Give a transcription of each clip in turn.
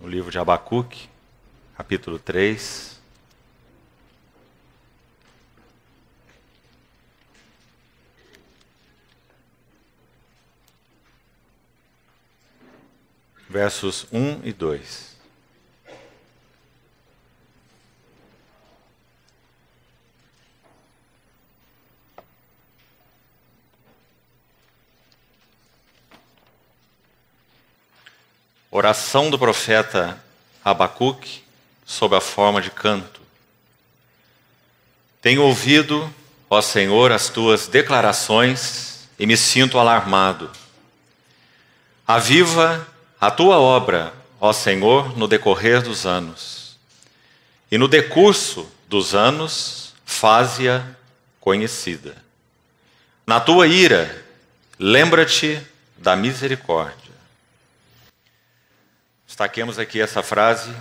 no livro de Abacuque, capítulo 3. Versos 1 e 2. Oração do profeta Abacuque sob a forma de canto. Tenho ouvido, ó Senhor, as tuas declarações e me sinto alarmado. Aviva a tua obra, ó Senhor, no decorrer dos anos. E no decurso dos anos, faze-a conhecida. Na tua ira, lembra-te da misericórdia Destaquemos aqui essa frase: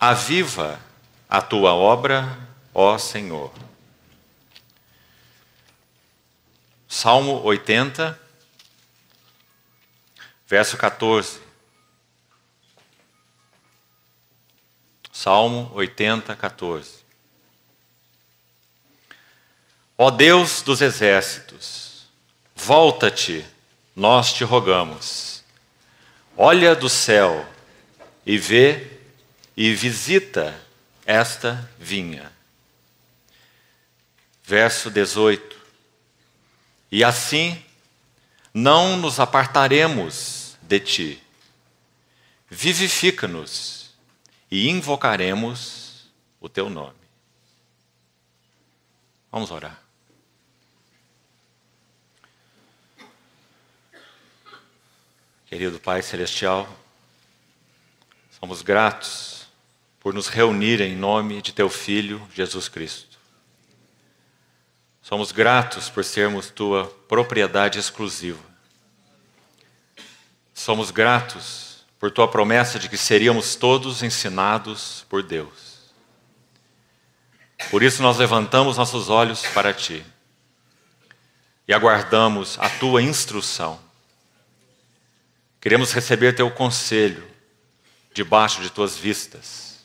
Aviva a tua obra, ó Senhor. Salmo 80, verso 14. Salmo 80, 14. Ó Deus dos exércitos, volta-te, nós te rogamos. Olha do céu e vê e visita esta vinha. Verso 18: E assim não nos apartaremos de ti, vivifica-nos e invocaremos o teu nome. Vamos orar. Querido Pai Celestial, Somos gratos por nos reunir em nome de Teu Filho, Jesus Cristo. Somos gratos por sermos Tua propriedade exclusiva. Somos gratos por Tua promessa de que seríamos todos ensinados por Deus. Por isso nós levantamos nossos olhos para Ti e aguardamos a Tua instrução. Queremos receber Teu conselho debaixo de tuas vistas.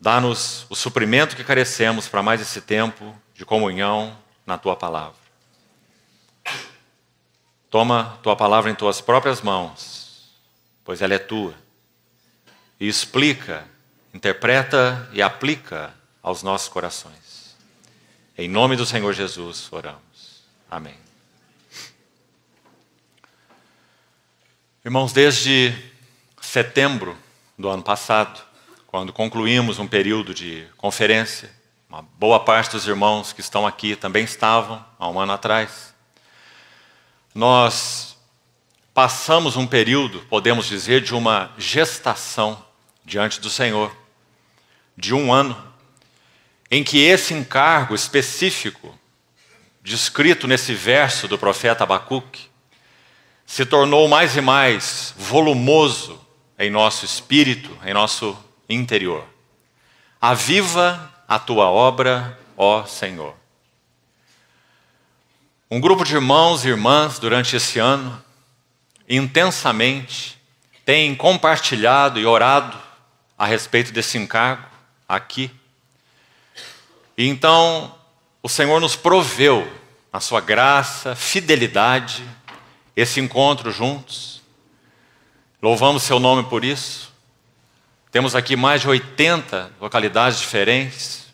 Dá-nos o suprimento que carecemos para mais esse tempo de comunhão na tua palavra. Toma tua palavra em tuas próprias mãos, pois ela é tua, e explica, interpreta e aplica aos nossos corações. Em nome do Senhor Jesus oramos. Amém. Irmãos, desde setembro do ano passado, quando concluímos um período de conferência. Uma boa parte dos irmãos que estão aqui também estavam há um ano atrás. Nós passamos um período, podemos dizer, de uma gestação diante do Senhor, de um ano, em que esse encargo específico, descrito nesse verso do profeta Abacuque, se tornou mais e mais volumoso, em nosso espírito, em nosso interior. Aviva a tua obra, ó Senhor. Um grupo de irmãos e irmãs durante esse ano, intensamente, tem compartilhado e orado a respeito desse encargo aqui. E então, o Senhor nos proveu, a sua graça, fidelidade, esse encontro juntos Louvamos seu nome por isso. Temos aqui mais de 80 localidades diferentes,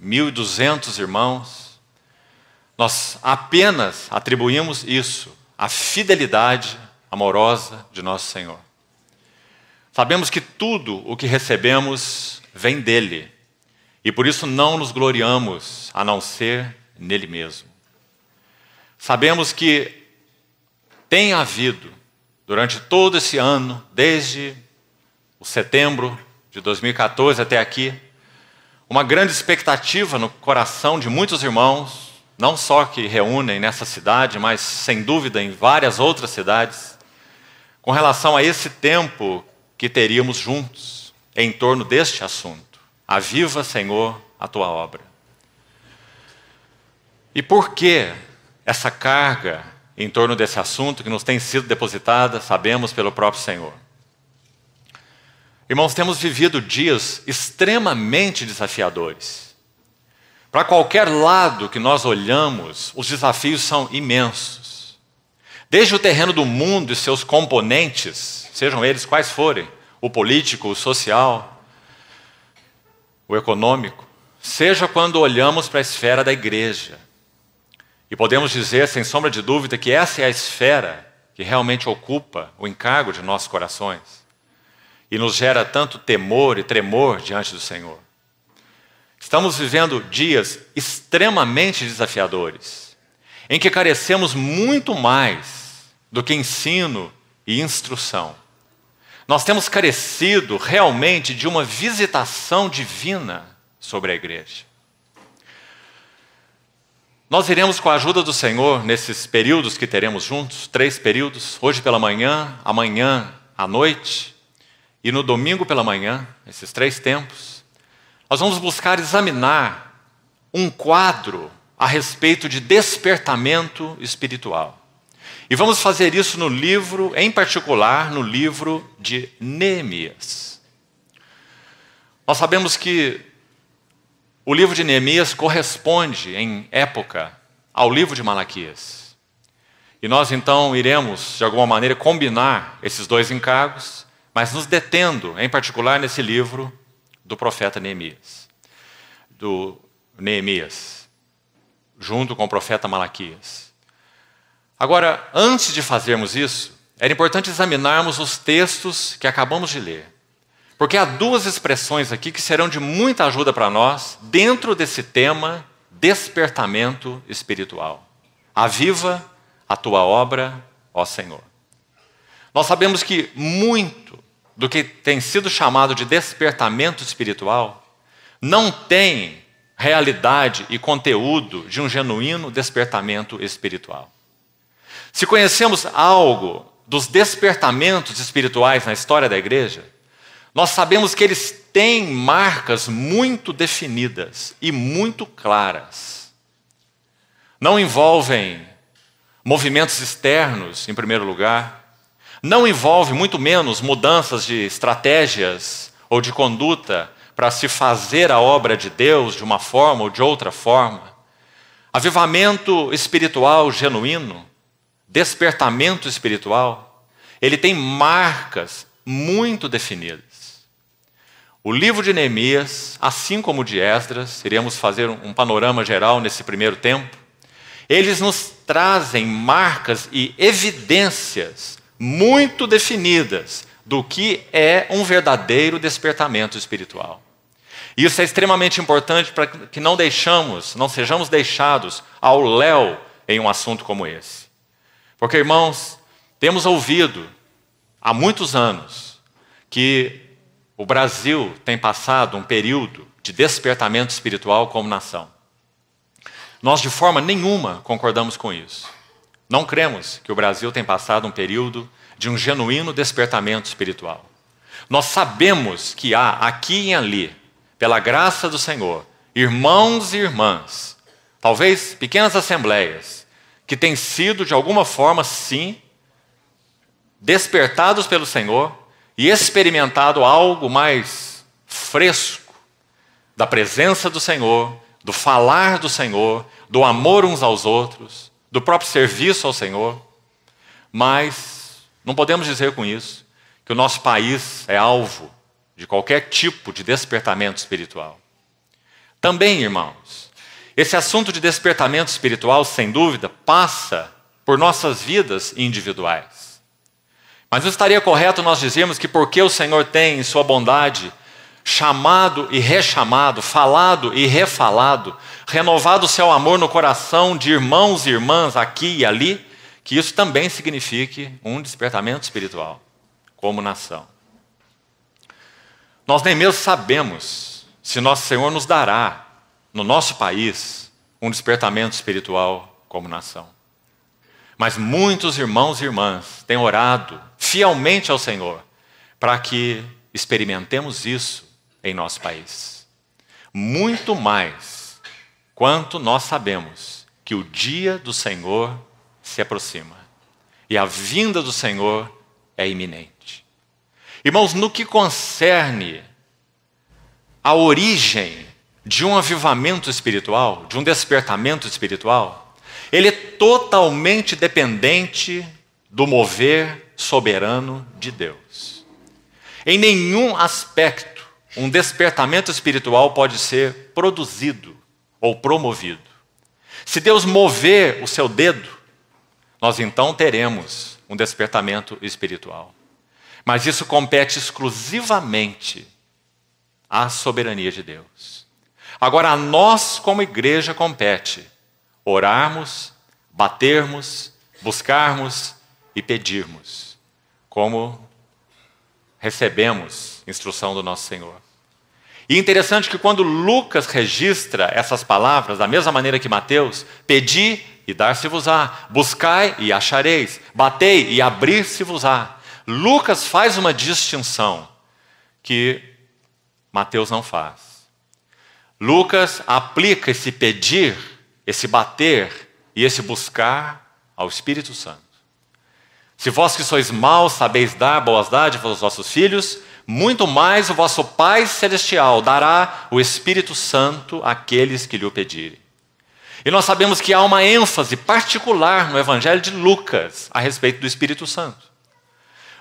1.200 irmãos. Nós apenas atribuímos isso à fidelidade amorosa de nosso Senhor. Sabemos que tudo o que recebemos vem dele e por isso não nos gloriamos a não ser nele mesmo. Sabemos que tem havido Durante todo esse ano, desde o setembro de 2014 até aqui, uma grande expectativa no coração de muitos irmãos, não só que reúnem nessa cidade, mas sem dúvida em várias outras cidades, com relação a esse tempo que teríamos juntos em torno deste assunto. Aviva, Senhor, a tua obra. E por que essa carga em torno desse assunto que nos tem sido depositada, sabemos, pelo próprio Senhor. Irmãos, temos vivido dias extremamente desafiadores. Para qualquer lado que nós olhamos, os desafios são imensos. Desde o terreno do mundo e seus componentes, sejam eles quais forem, o político, o social, o econômico, seja quando olhamos para a esfera da igreja e podemos dizer, sem sombra de dúvida, que essa é a esfera que realmente ocupa o encargo de nossos corações e nos gera tanto temor e tremor diante do Senhor. Estamos vivendo dias extremamente desafiadores, em que carecemos muito mais do que ensino e instrução. Nós temos carecido realmente de uma visitação divina sobre a igreja. Nós iremos, com a ajuda do Senhor, nesses períodos que teremos juntos três períodos, hoje pela manhã, amanhã à noite e no domingo pela manhã, esses três tempos nós vamos buscar examinar um quadro a respeito de despertamento espiritual. E vamos fazer isso no livro, em particular no livro de Neemias. Nós sabemos que o livro de Neemias corresponde em época ao livro de Malaquias. E nós então iremos, de alguma maneira, combinar esses dois encargos, mas nos detendo, em particular, nesse livro do profeta Neemias. Do Neemias, junto com o profeta Malaquias. Agora, antes de fazermos isso, era importante examinarmos os textos que acabamos de ler porque há duas expressões aqui que serão de muita ajuda para nós dentro desse tema despertamento espiritual. Aviva a tua obra, ó Senhor. Nós sabemos que muito do que tem sido chamado de despertamento espiritual não tem realidade e conteúdo de um genuíno despertamento espiritual. Se conhecemos algo dos despertamentos espirituais na história da igreja, nós sabemos que eles têm marcas muito definidas e muito claras. Não envolvem movimentos externos, em primeiro lugar. Não envolve, muito menos, mudanças de estratégias ou de conduta para se fazer a obra de Deus de uma forma ou de outra forma. Avivamento espiritual genuíno, despertamento espiritual, ele tem marcas muito definidas. O livro de Neemias, assim como o de Esdras, iremos fazer um panorama geral nesse primeiro tempo, eles nos trazem marcas e evidências muito definidas do que é um verdadeiro despertamento espiritual. Isso é extremamente importante para que não deixamos, não sejamos deixados ao léu em um assunto como esse. Porque irmãos, temos ouvido há muitos anos que o Brasil tem passado um período de despertamento espiritual como nação. Nós, de forma nenhuma, concordamos com isso. Não cremos que o Brasil tem passado um período de um genuíno despertamento espiritual. Nós sabemos que há aqui e ali, pela graça do Senhor, irmãos e irmãs, talvez pequenas assembleias, que têm sido, de alguma forma, sim, despertados pelo Senhor e experimentado algo mais fresco da presença do Senhor, do falar do Senhor, do amor uns aos outros, do próprio serviço ao Senhor. Mas não podemos dizer com isso que o nosso país é alvo de qualquer tipo de despertamento espiritual. Também, irmãos, esse assunto de despertamento espiritual, sem dúvida, passa por nossas vidas individuais. Mas não estaria correto nós dizermos que porque o Senhor tem em sua bondade chamado e rechamado, falado e refalado, renovado o seu amor no coração de irmãos e irmãs aqui e ali, que isso também signifique um despertamento espiritual como nação. Nós nem mesmo sabemos se nosso Senhor nos dará no nosso país um despertamento espiritual como nação. Mas muitos irmãos e irmãs têm orado fielmente ao Senhor, para que experimentemos isso em nosso país. Muito mais quanto nós sabemos que o dia do Senhor se aproxima e a vinda do Senhor é iminente. Irmãos, no que concerne a origem de um avivamento espiritual, de um despertamento espiritual, ele é totalmente dependente do mover soberano de Deus. Em nenhum aspecto um despertamento espiritual pode ser produzido ou promovido. Se Deus mover o seu dedo, nós então teremos um despertamento espiritual. Mas isso compete exclusivamente à soberania de Deus. Agora, a nós, como igreja, compete orarmos, batermos, buscarmos e pedirmos como recebemos instrução do nosso Senhor. E interessante que quando Lucas registra essas palavras, da mesma maneira que Mateus, pedi e dar-se-vos-á, buscai e achareis, batei e abrir-se-vos-á. Lucas faz uma distinção que Mateus não faz. Lucas aplica esse pedir, esse bater e esse buscar ao Espírito Santo. Se vós que sois maus sabeis dar boas dádivas aos vossos filhos, muito mais o vosso Pai Celestial dará o Espírito Santo àqueles que lhe o pedirem. E nós sabemos que há uma ênfase particular no Evangelho de Lucas a respeito do Espírito Santo.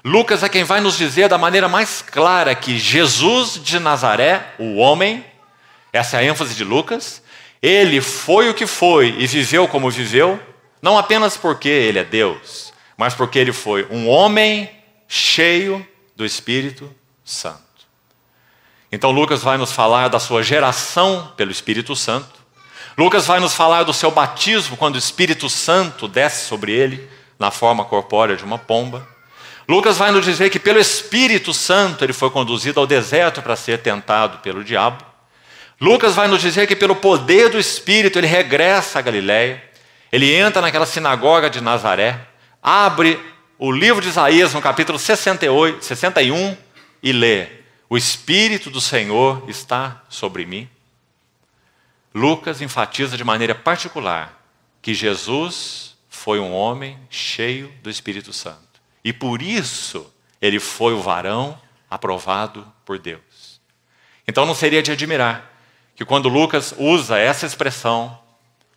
Lucas é quem vai nos dizer da maneira mais clara que Jesus de Nazaré, o homem, essa é a ênfase de Lucas, ele foi o que foi e viveu como viveu, não apenas porque ele é Deus, mas porque ele foi um homem cheio do Espírito Santo. Então Lucas vai nos falar da sua geração pelo Espírito Santo. Lucas vai nos falar do seu batismo quando o Espírito Santo desce sobre ele na forma corpórea de uma pomba. Lucas vai nos dizer que pelo Espírito Santo ele foi conduzido ao deserto para ser tentado pelo diabo. Lucas vai nos dizer que pelo poder do Espírito ele regressa a Galiléia. Ele entra naquela sinagoga de Nazaré, Abre o livro de Isaías, no capítulo 68, 61, e lê: O Espírito do Senhor está sobre mim. Lucas enfatiza de maneira particular que Jesus foi um homem cheio do Espírito Santo. E por isso ele foi o varão aprovado por Deus. Então não seria de admirar que quando Lucas usa essa expressão,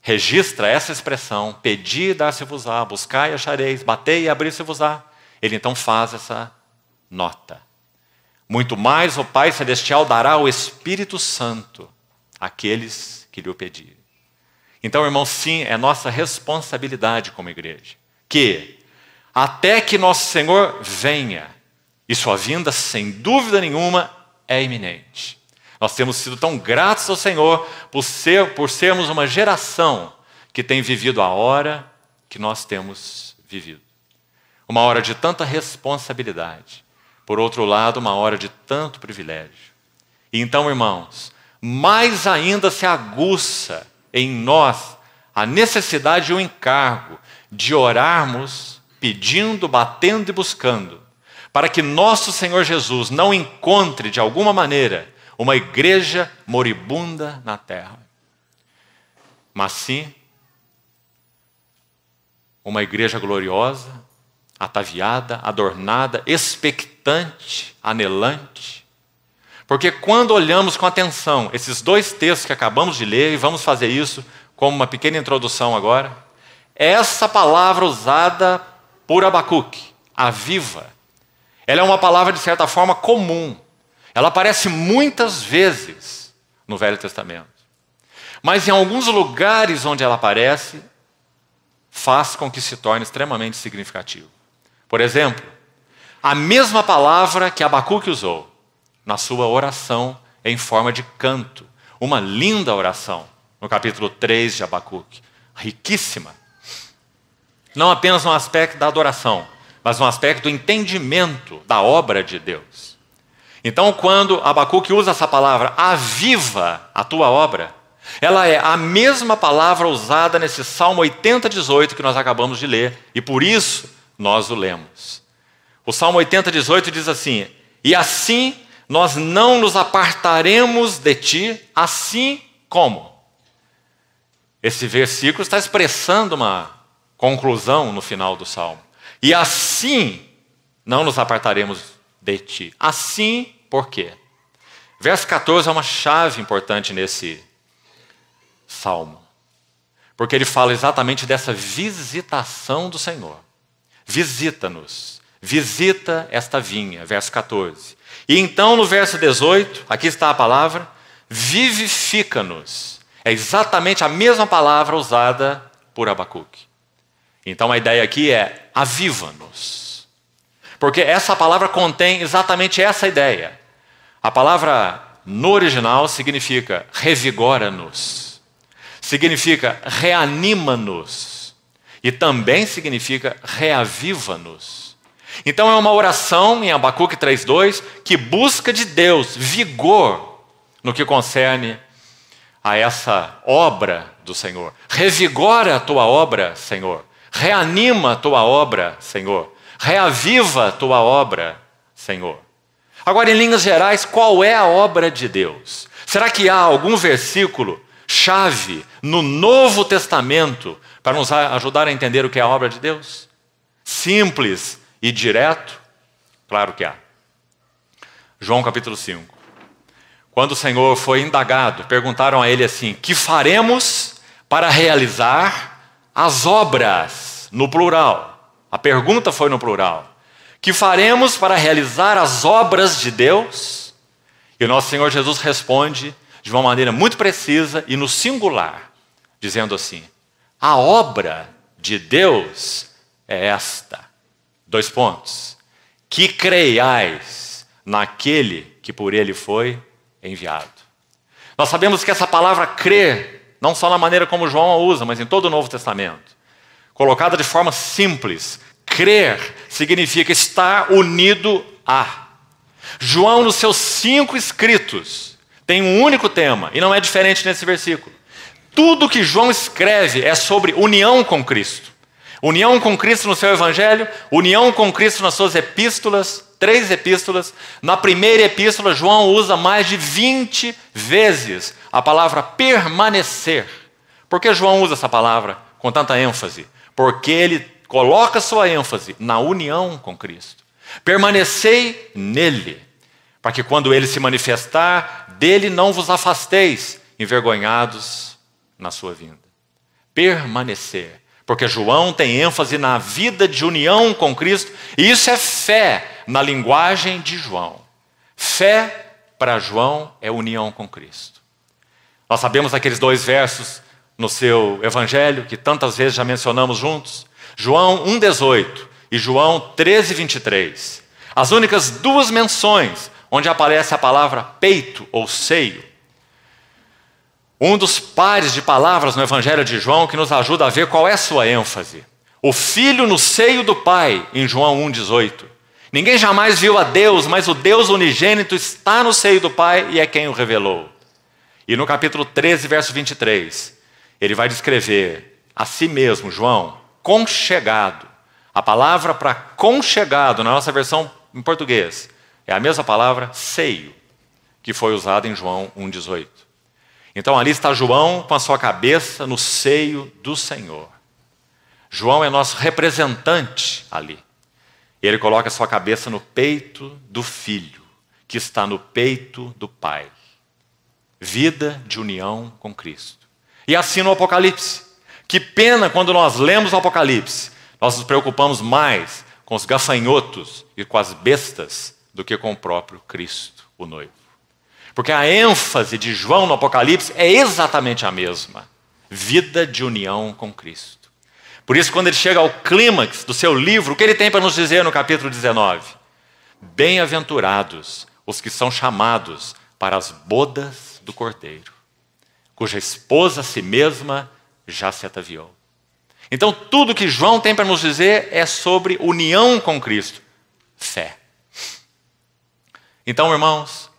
registra essa expressão: pedi e dar-se-vos-á, buscar e achareis, batei e abrir-se-vos-á. Ele então faz essa nota. Muito mais o Pai Celestial dará o Espírito Santo àqueles que lhe o pedirem. Então, irmão, sim, é nossa responsabilidade como igreja que, até que nosso Senhor venha, e sua vinda, sem dúvida nenhuma, é iminente. Nós temos sido tão gratos ao Senhor por, ser, por sermos uma geração que tem vivido a hora que nós temos vivido. Uma hora de tanta responsabilidade, por outro lado, uma hora de tanto privilégio. E então, irmãos, mais ainda se aguça em nós a necessidade e o encargo de orarmos, pedindo, batendo e buscando, para que nosso Senhor Jesus não encontre de alguma maneira uma igreja moribunda na terra, mas sim uma igreja gloriosa, ataviada, adornada, expectante, anelante. Porque quando olhamos com atenção esses dois textos que acabamos de ler, e vamos fazer isso como uma pequena introdução agora, é essa palavra usada por Abacuque, a viva, ela é uma palavra de certa forma comum. Ela aparece muitas vezes no Velho Testamento. Mas em alguns lugares onde ela aparece, faz com que se torne extremamente significativo. Por exemplo, a mesma palavra que Abacuque usou na sua oração em forma de canto, uma linda oração, no capítulo 3 de Abacuque, riquíssima. Não apenas no aspecto da adoração, mas no aspecto do entendimento da obra de Deus. Então, quando Abacuque usa essa palavra, aviva a tua obra, ela é a mesma palavra usada nesse Salmo 80, 18 que nós acabamos de ler, e por isso nós o lemos. O Salmo 80, 18 diz assim: E assim nós não nos apartaremos de ti, assim como. Esse versículo está expressando uma conclusão no final do Salmo. E assim não nos apartaremos de ti, assim por quê? Verso 14 é uma chave importante nesse salmo. Porque ele fala exatamente dessa visitação do Senhor. Visita-nos. Visita esta vinha. Verso 14. E então no verso 18, aqui está a palavra: vivifica-nos. É exatamente a mesma palavra usada por Abacuque. Então a ideia aqui é aviva-nos. Porque essa palavra contém exatamente essa ideia. A palavra no original significa revigora-nos, significa reanima-nos e também significa reaviva-nos. Então é uma oração em Abacuque 3:2 que busca de Deus vigor no que concerne a essa obra do Senhor. Revigora a tua obra, Senhor. Reanima a tua obra, Senhor. Reaviva a tua obra, Senhor. Agora, em linhas gerais, qual é a obra de Deus? Será que há algum versículo chave no Novo Testamento para nos ajudar a entender o que é a obra de Deus? Simples e direto? Claro que há. João capítulo 5. Quando o Senhor foi indagado, perguntaram a ele assim: Que faremos para realizar as obras? No plural. A pergunta foi no plural que faremos para realizar as obras de Deus? E o nosso Senhor Jesus responde de uma maneira muito precisa e no singular, dizendo assim: a obra de Deus é esta. Dois pontos. Que creiais naquele que por ele foi enviado. Nós sabemos que essa palavra crer, não só na maneira como João a usa, mas em todo o Novo Testamento, colocada de forma simples, Crer significa estar unido a. João, nos seus cinco escritos, tem um único tema, e não é diferente nesse versículo. Tudo que João escreve é sobre união com Cristo. União com Cristo no seu evangelho, união com Cristo nas suas epístolas, três epístolas. Na primeira epístola, João usa mais de 20 vezes a palavra permanecer. Por que João usa essa palavra com tanta ênfase? Porque ele Coloca sua ênfase na união com Cristo. Permanecei nele, para que quando ele se manifestar, dele não vos afasteis, envergonhados na sua vinda. Permanecer. Porque João tem ênfase na vida de união com Cristo, e isso é fé na linguagem de João. Fé para João é união com Cristo. Nós sabemos aqueles dois versos no seu evangelho que tantas vezes já mencionamos juntos. João 1,18 e João 13,23. As únicas duas menções onde aparece a palavra peito ou seio. Um dos pares de palavras no Evangelho de João que nos ajuda a ver qual é sua ênfase. O filho no seio do pai, em João 1,18. Ninguém jamais viu a Deus, mas o Deus unigênito está no seio do pai e é quem o revelou. E no capítulo 13, verso 23, ele vai descrever a si mesmo, João, conchegado. A palavra para conchegado na nossa versão em português é a mesma palavra seio, que foi usada em João 1,18. Então ali está João com a sua cabeça no seio do Senhor. João é nosso representante ali. Ele coloca a sua cabeça no peito do filho, que está no peito do pai. Vida de união com Cristo. E assim no Apocalipse, que pena quando nós lemos o Apocalipse, nós nos preocupamos mais com os gafanhotos e com as bestas do que com o próprio Cristo, o noivo. Porque a ênfase de João no Apocalipse é exatamente a mesma: vida de união com Cristo. Por isso, quando ele chega ao clímax do seu livro, o que ele tem para nos dizer no capítulo 19? Bem-aventurados os que são chamados para as bodas do Cordeiro, cuja esposa a si mesma já se ataviou. Então, tudo que João tem para nos dizer é sobre união com Cristo, fé. Então, irmãos,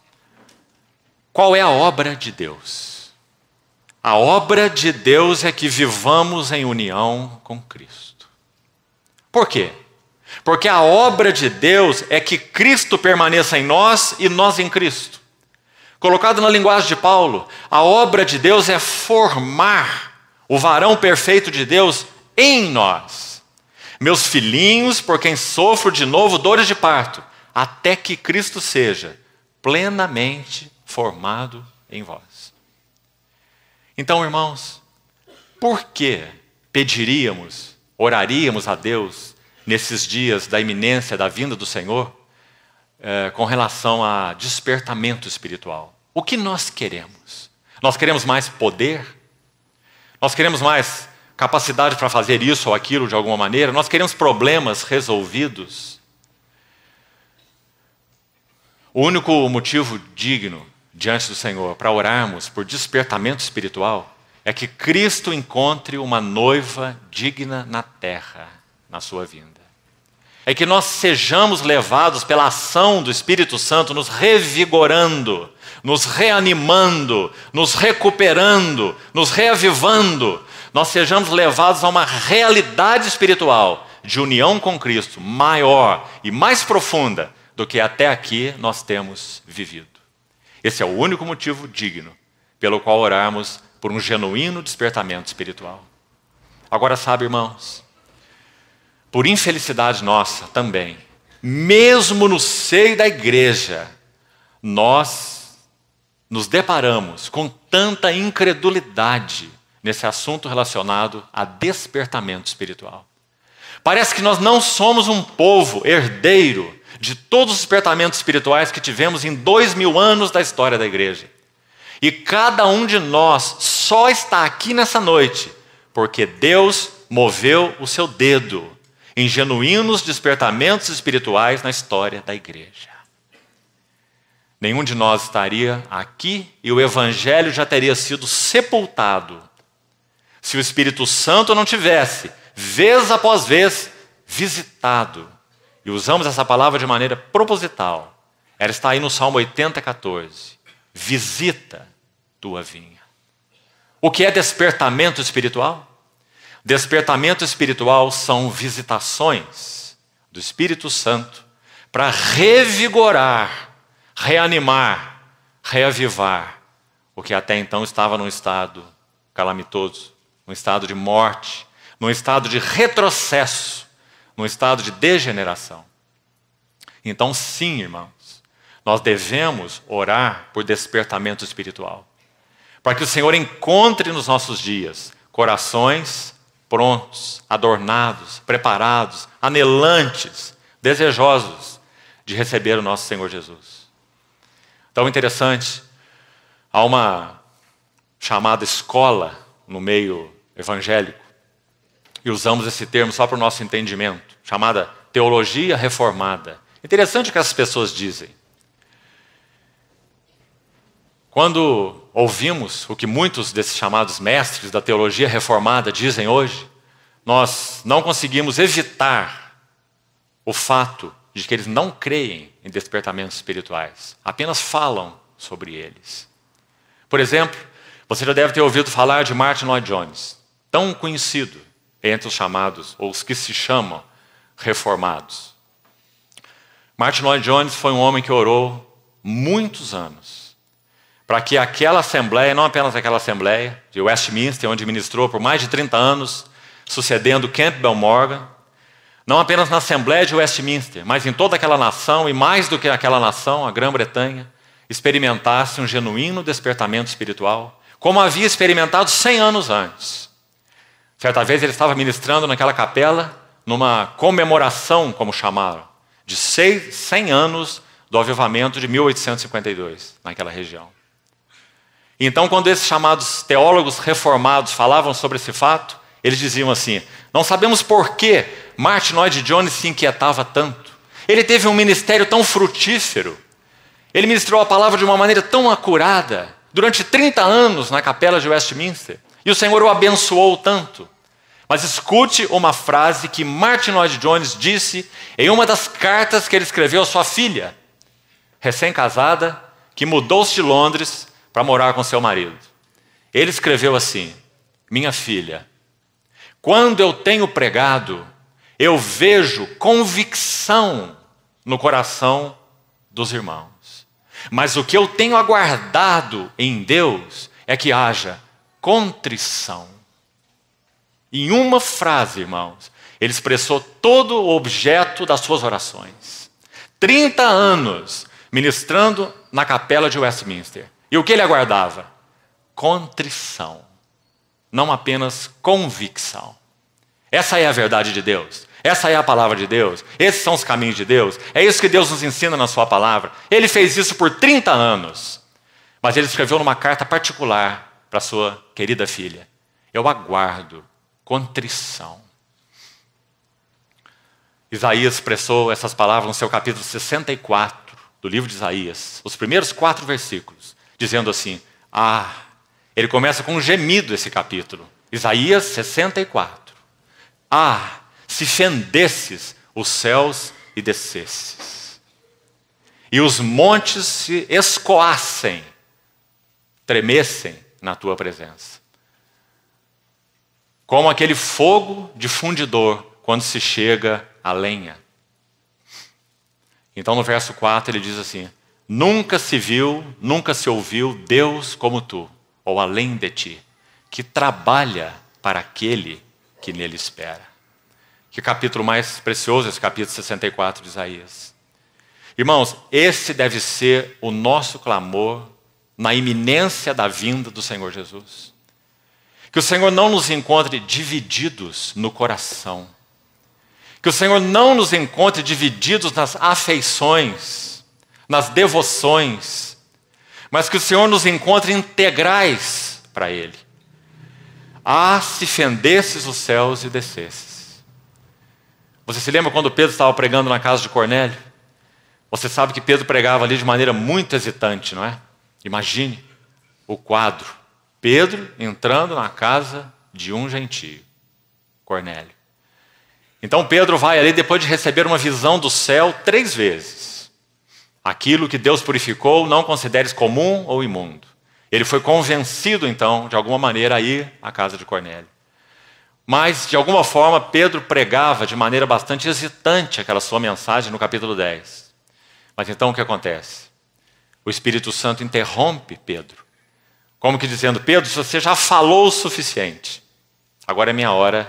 qual é a obra de Deus? A obra de Deus é que vivamos em união com Cristo. Por quê? Porque a obra de Deus é que Cristo permaneça em nós e nós em Cristo. Colocado na linguagem de Paulo, a obra de Deus é formar o varão perfeito de Deus em nós. Meus filhinhos, por quem sofro de novo dores de parto, até que Cristo seja plenamente formado em vós. Então, irmãos, por que pediríamos, oraríamos a Deus nesses dias da iminência da vinda do Senhor eh, com relação a despertamento espiritual? O que nós queremos? Nós queremos mais poder? Nós queremos mais capacidade para fazer isso ou aquilo de alguma maneira, nós queremos problemas resolvidos. O único motivo digno diante do Senhor para orarmos por despertamento espiritual é que Cristo encontre uma noiva digna na terra, na sua vinda é que nós sejamos levados pela ação do Espírito Santo nos revigorando, nos reanimando, nos recuperando, nos reavivando. Nós sejamos levados a uma realidade espiritual de união com Cristo maior e mais profunda do que até aqui nós temos vivido. Esse é o único motivo digno pelo qual orarmos por um genuíno despertamento espiritual. Agora, sabe, irmãos, por infelicidade nossa também, mesmo no seio da igreja, nós nos deparamos com tanta incredulidade nesse assunto relacionado a despertamento espiritual. Parece que nós não somos um povo herdeiro de todos os despertamentos espirituais que tivemos em dois mil anos da história da igreja. E cada um de nós só está aqui nessa noite porque Deus moveu o seu dedo em genuínos despertamentos espirituais na história da igreja. Nenhum de nós estaria aqui e o evangelho já teria sido sepultado se o Espírito Santo não tivesse, vez após vez, visitado. E usamos essa palavra de maneira proposital. Ela está aí no Salmo 80, 14. Visita tua vinha. O que é despertamento espiritual? Despertamento espiritual são visitações do Espírito Santo para revigorar, reanimar, reavivar o que até então estava num estado calamitoso, num estado de morte, num estado de retrocesso, num estado de degeneração. Então, sim, irmãos, nós devemos orar por despertamento espiritual, para que o Senhor encontre nos nossos dias corações prontos, adornados, preparados, anelantes, desejosos de receber o nosso Senhor Jesus. Então, interessante, há uma chamada escola no meio evangélico, e usamos esse termo só para o nosso entendimento, chamada teologia reformada. Interessante o que as pessoas dizem. Quando ouvimos o que muitos desses chamados mestres da teologia reformada dizem hoje, nós não conseguimos evitar o fato de que eles não creem em despertamentos espirituais, apenas falam sobre eles. Por exemplo, você já deve ter ouvido falar de Martin Lloyd Jones, tão conhecido entre os chamados, ou os que se chamam reformados. Martin Lloyd Jones foi um homem que orou muitos anos para que aquela assembleia, não apenas aquela assembleia de Westminster, onde ministrou por mais de 30 anos, sucedendo Campbell Morgan, não apenas na Assembleia de Westminster, mas em toda aquela nação e mais do que aquela nação, a Grã-Bretanha, experimentasse um genuíno despertamento espiritual, como havia experimentado 100 anos antes. Certa vez ele estava ministrando naquela capela, numa comemoração, como chamaram, de 100 anos do avivamento de 1852, naquela região. Então, quando esses chamados teólogos reformados falavam sobre esse fato, eles diziam assim: Não sabemos por que Martin Lloyd Jones se inquietava tanto. Ele teve um ministério tão frutífero. Ele ministrou a palavra de uma maneira tão acurada durante 30 anos na capela de Westminster. E o Senhor o abençoou tanto. Mas escute uma frase que Martin Lloyd Jones disse em uma das cartas que ele escreveu à sua filha, recém-casada, que mudou-se de Londres para morar com seu marido. Ele escreveu assim: Minha filha, quando eu tenho pregado, eu vejo convicção no coração dos irmãos. Mas o que eu tenho aguardado em Deus é que haja contrição. Em uma frase, irmãos, ele expressou todo o objeto das suas orações. Trinta anos ministrando na capela de Westminster. E o que ele aguardava? Contrição, não apenas convicção. Essa é a verdade de Deus. Essa é a palavra de Deus. Esses são os caminhos de Deus. É isso que Deus nos ensina na Sua palavra. Ele fez isso por 30 anos. Mas ele escreveu numa carta particular para sua querida filha: Eu aguardo contrição. Isaías expressou essas palavras no seu capítulo 64 do livro de Isaías, os primeiros quatro versículos dizendo assim: Ah, ele começa com um gemido esse capítulo. Isaías 64. Ah, se fendesses os céus e descesses, e os montes se escoassem, tremessem na tua presença. Como aquele fogo de fundidor quando se chega à lenha. Então no verso 4 ele diz assim: Nunca se viu, nunca se ouviu Deus como tu, ou além de ti, que trabalha para aquele que nele espera. Que capítulo mais precioso esse capítulo 64 de Isaías. Irmãos, esse deve ser o nosso clamor na iminência da vinda do Senhor Jesus. Que o Senhor não nos encontre divididos no coração. Que o Senhor não nos encontre divididos nas afeições nas devoções, mas que o Senhor nos encontre integrais para Ele. Ah, se fendesses os céus e descesses. Você se lembra quando Pedro estava pregando na casa de Cornélio? Você sabe que Pedro pregava ali de maneira muito hesitante, não é? Imagine o quadro: Pedro entrando na casa de um gentio, Cornélio. Então Pedro vai ali depois de receber uma visão do céu três vezes. Aquilo que Deus purificou, não consideres comum ou imundo. Ele foi convencido, então, de alguma maneira, a ir à casa de Cornélio. Mas, de alguma forma, Pedro pregava de maneira bastante hesitante aquela sua mensagem no capítulo 10. Mas então o que acontece? O Espírito Santo interrompe Pedro, como que dizendo: Pedro, você já falou o suficiente, agora é minha hora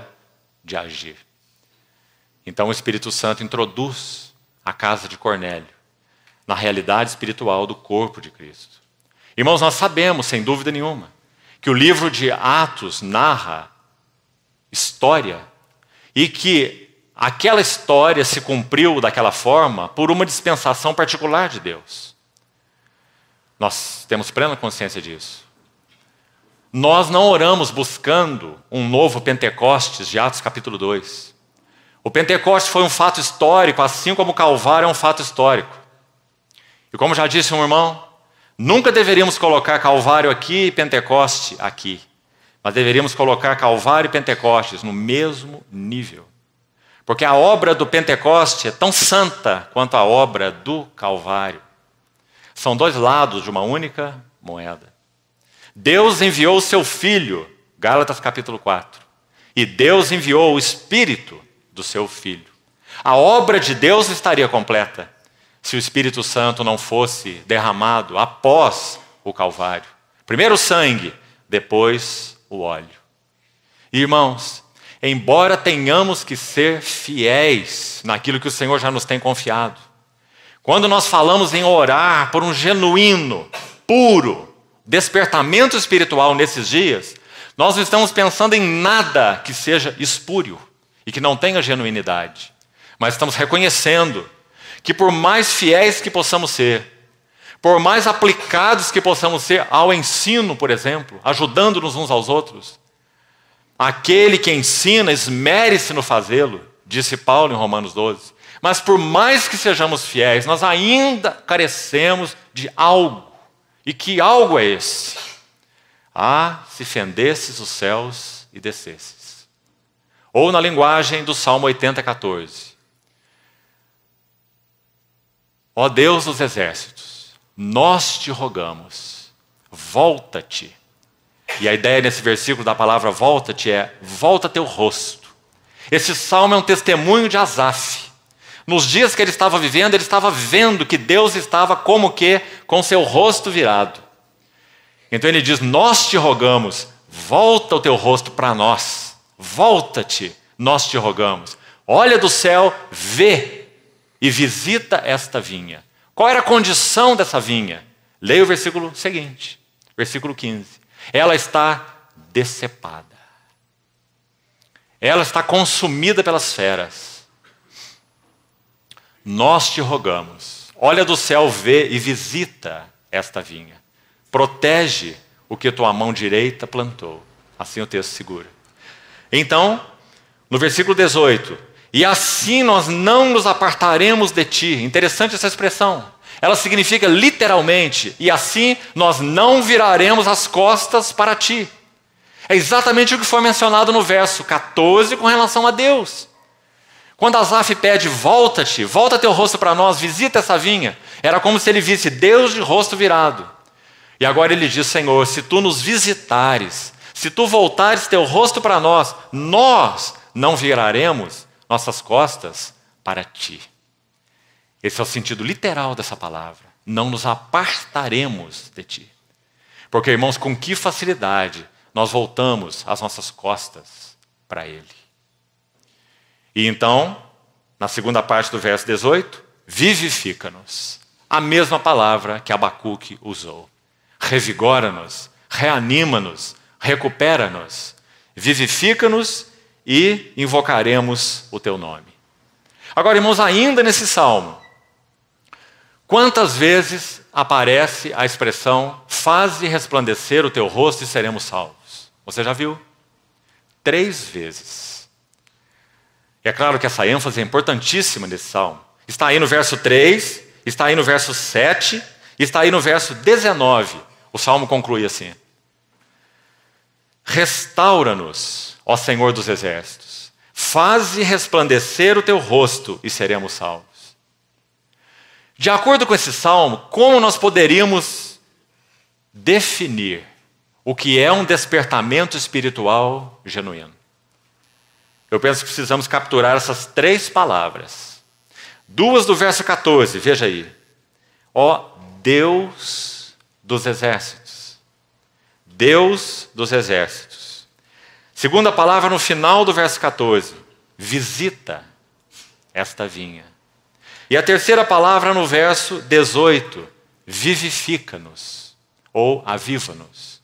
de agir. Então o Espírito Santo introduz a casa de Cornélio na realidade espiritual do corpo de Cristo. Irmãos, nós sabemos, sem dúvida nenhuma, que o livro de Atos narra história e que aquela história se cumpriu daquela forma por uma dispensação particular de Deus. Nós temos plena consciência disso. Nós não oramos buscando um novo Pentecostes de Atos capítulo 2. O Pentecostes foi um fato histórico, assim como o Calvário é um fato histórico. E como já disse um irmão, nunca deveríamos colocar Calvário aqui e Pentecoste aqui. Mas deveríamos colocar Calvário e Pentecostes no mesmo nível. Porque a obra do Pentecoste é tão santa quanto a obra do Calvário. São dois lados de uma única moeda. Deus enviou o seu Filho, Gálatas capítulo 4. E Deus enviou o Espírito do seu Filho. A obra de Deus estaria completa se o Espírito Santo não fosse derramado após o Calvário. Primeiro o sangue, depois o óleo. Irmãos, embora tenhamos que ser fiéis naquilo que o Senhor já nos tem confiado, quando nós falamos em orar por um genuíno, puro despertamento espiritual nesses dias, nós não estamos pensando em nada que seja espúrio e que não tenha genuinidade, mas estamos reconhecendo que por mais fiéis que possamos ser, por mais aplicados que possamos ser ao ensino, por exemplo, ajudando-nos uns aos outros, aquele que ensina esmere-se no fazê-lo, disse Paulo em Romanos 12. Mas por mais que sejamos fiéis, nós ainda carecemos de algo. E que algo é esse? Ah, se fendesses os céus e descesses. Ou na linguagem do Salmo 80, 14. Ó Deus dos exércitos, nós te rogamos, volta-te. E a ideia nesse versículo da palavra volta-te é: volta teu rosto. Esse salmo é um testemunho de Asaf. Nos dias que ele estava vivendo, ele estava vendo que Deus estava como que com seu rosto virado. Então ele diz: Nós te rogamos, volta o teu rosto para nós. Volta-te, nós te rogamos. Olha do céu, vê e visita esta vinha. Qual era a condição dessa vinha? Leia o versículo seguinte, versículo 15. Ela está decepada. Ela está consumida pelas feras. Nós te rogamos, olha do céu, vê e visita esta vinha. Protege o que tua mão direita plantou. Assim o texto segura. Então, no versículo 18, e assim nós não nos apartaremos de ti. Interessante essa expressão. Ela significa literalmente, e assim nós não viraremos as costas para ti. É exatamente o que foi mencionado no verso 14 com relação a Deus. Quando Asaf pede, volta-te, volta teu rosto para nós, visita essa vinha, era como se ele visse Deus de rosto virado. E agora ele diz, Senhor, se tu nos visitares, se tu voltares teu rosto para nós, nós não viraremos nossas costas para ti. Esse é o sentido literal dessa palavra. Não nos apartaremos de ti. Porque, irmãos, com que facilidade nós voltamos as nossas costas para Ele. E então, na segunda parte do verso 18, vivifica-nos. A mesma palavra que Abacuque usou. Revigora-nos, reanima-nos, recupera-nos, vivifica-nos e invocaremos o teu nome. Agora, irmãos, ainda nesse salmo, quantas vezes aparece a expressão faze resplandecer o teu rosto e seremos salvos? Você já viu? Três vezes. E é claro que essa ênfase é importantíssima nesse salmo. Está aí no verso 3, está aí no verso 7, está aí no verso 19. O salmo conclui assim: Restaura-nos Ó Senhor dos exércitos, faze resplandecer o teu rosto e seremos salvos. De acordo com esse salmo, como nós poderíamos definir o que é um despertamento espiritual genuíno? Eu penso que precisamos capturar essas três palavras. Duas do verso 14, veja aí. Ó Deus dos exércitos. Deus dos exércitos. Segunda palavra no final do verso 14: visita esta vinha. E a terceira palavra no verso 18: vivifica-nos ou aviva-nos.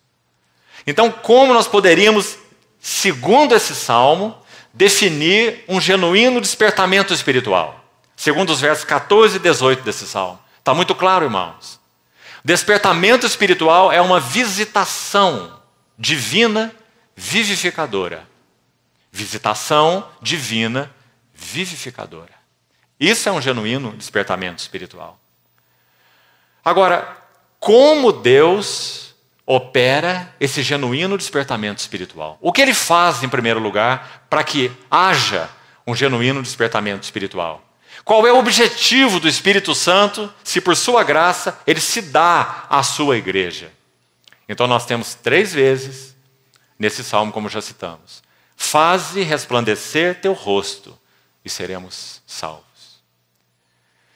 Então, como nós poderíamos, segundo esse salmo, definir um genuíno despertamento espiritual? Segundo os versos 14 e 18 desse salmo. Está muito claro, irmãos. Despertamento espiritual é uma visitação divina vivificadora. Visitação divina vivificadora. Isso é um genuíno despertamento espiritual. Agora, como Deus opera esse genuíno despertamento espiritual? O que ele faz, em primeiro lugar, para que haja um genuíno despertamento espiritual? Qual é o objetivo do Espírito Santo se, por sua graça, ele se dá à sua igreja? Então, nós temos três vezes nesse salmo, como já citamos. Faze resplandecer teu rosto e seremos salvos.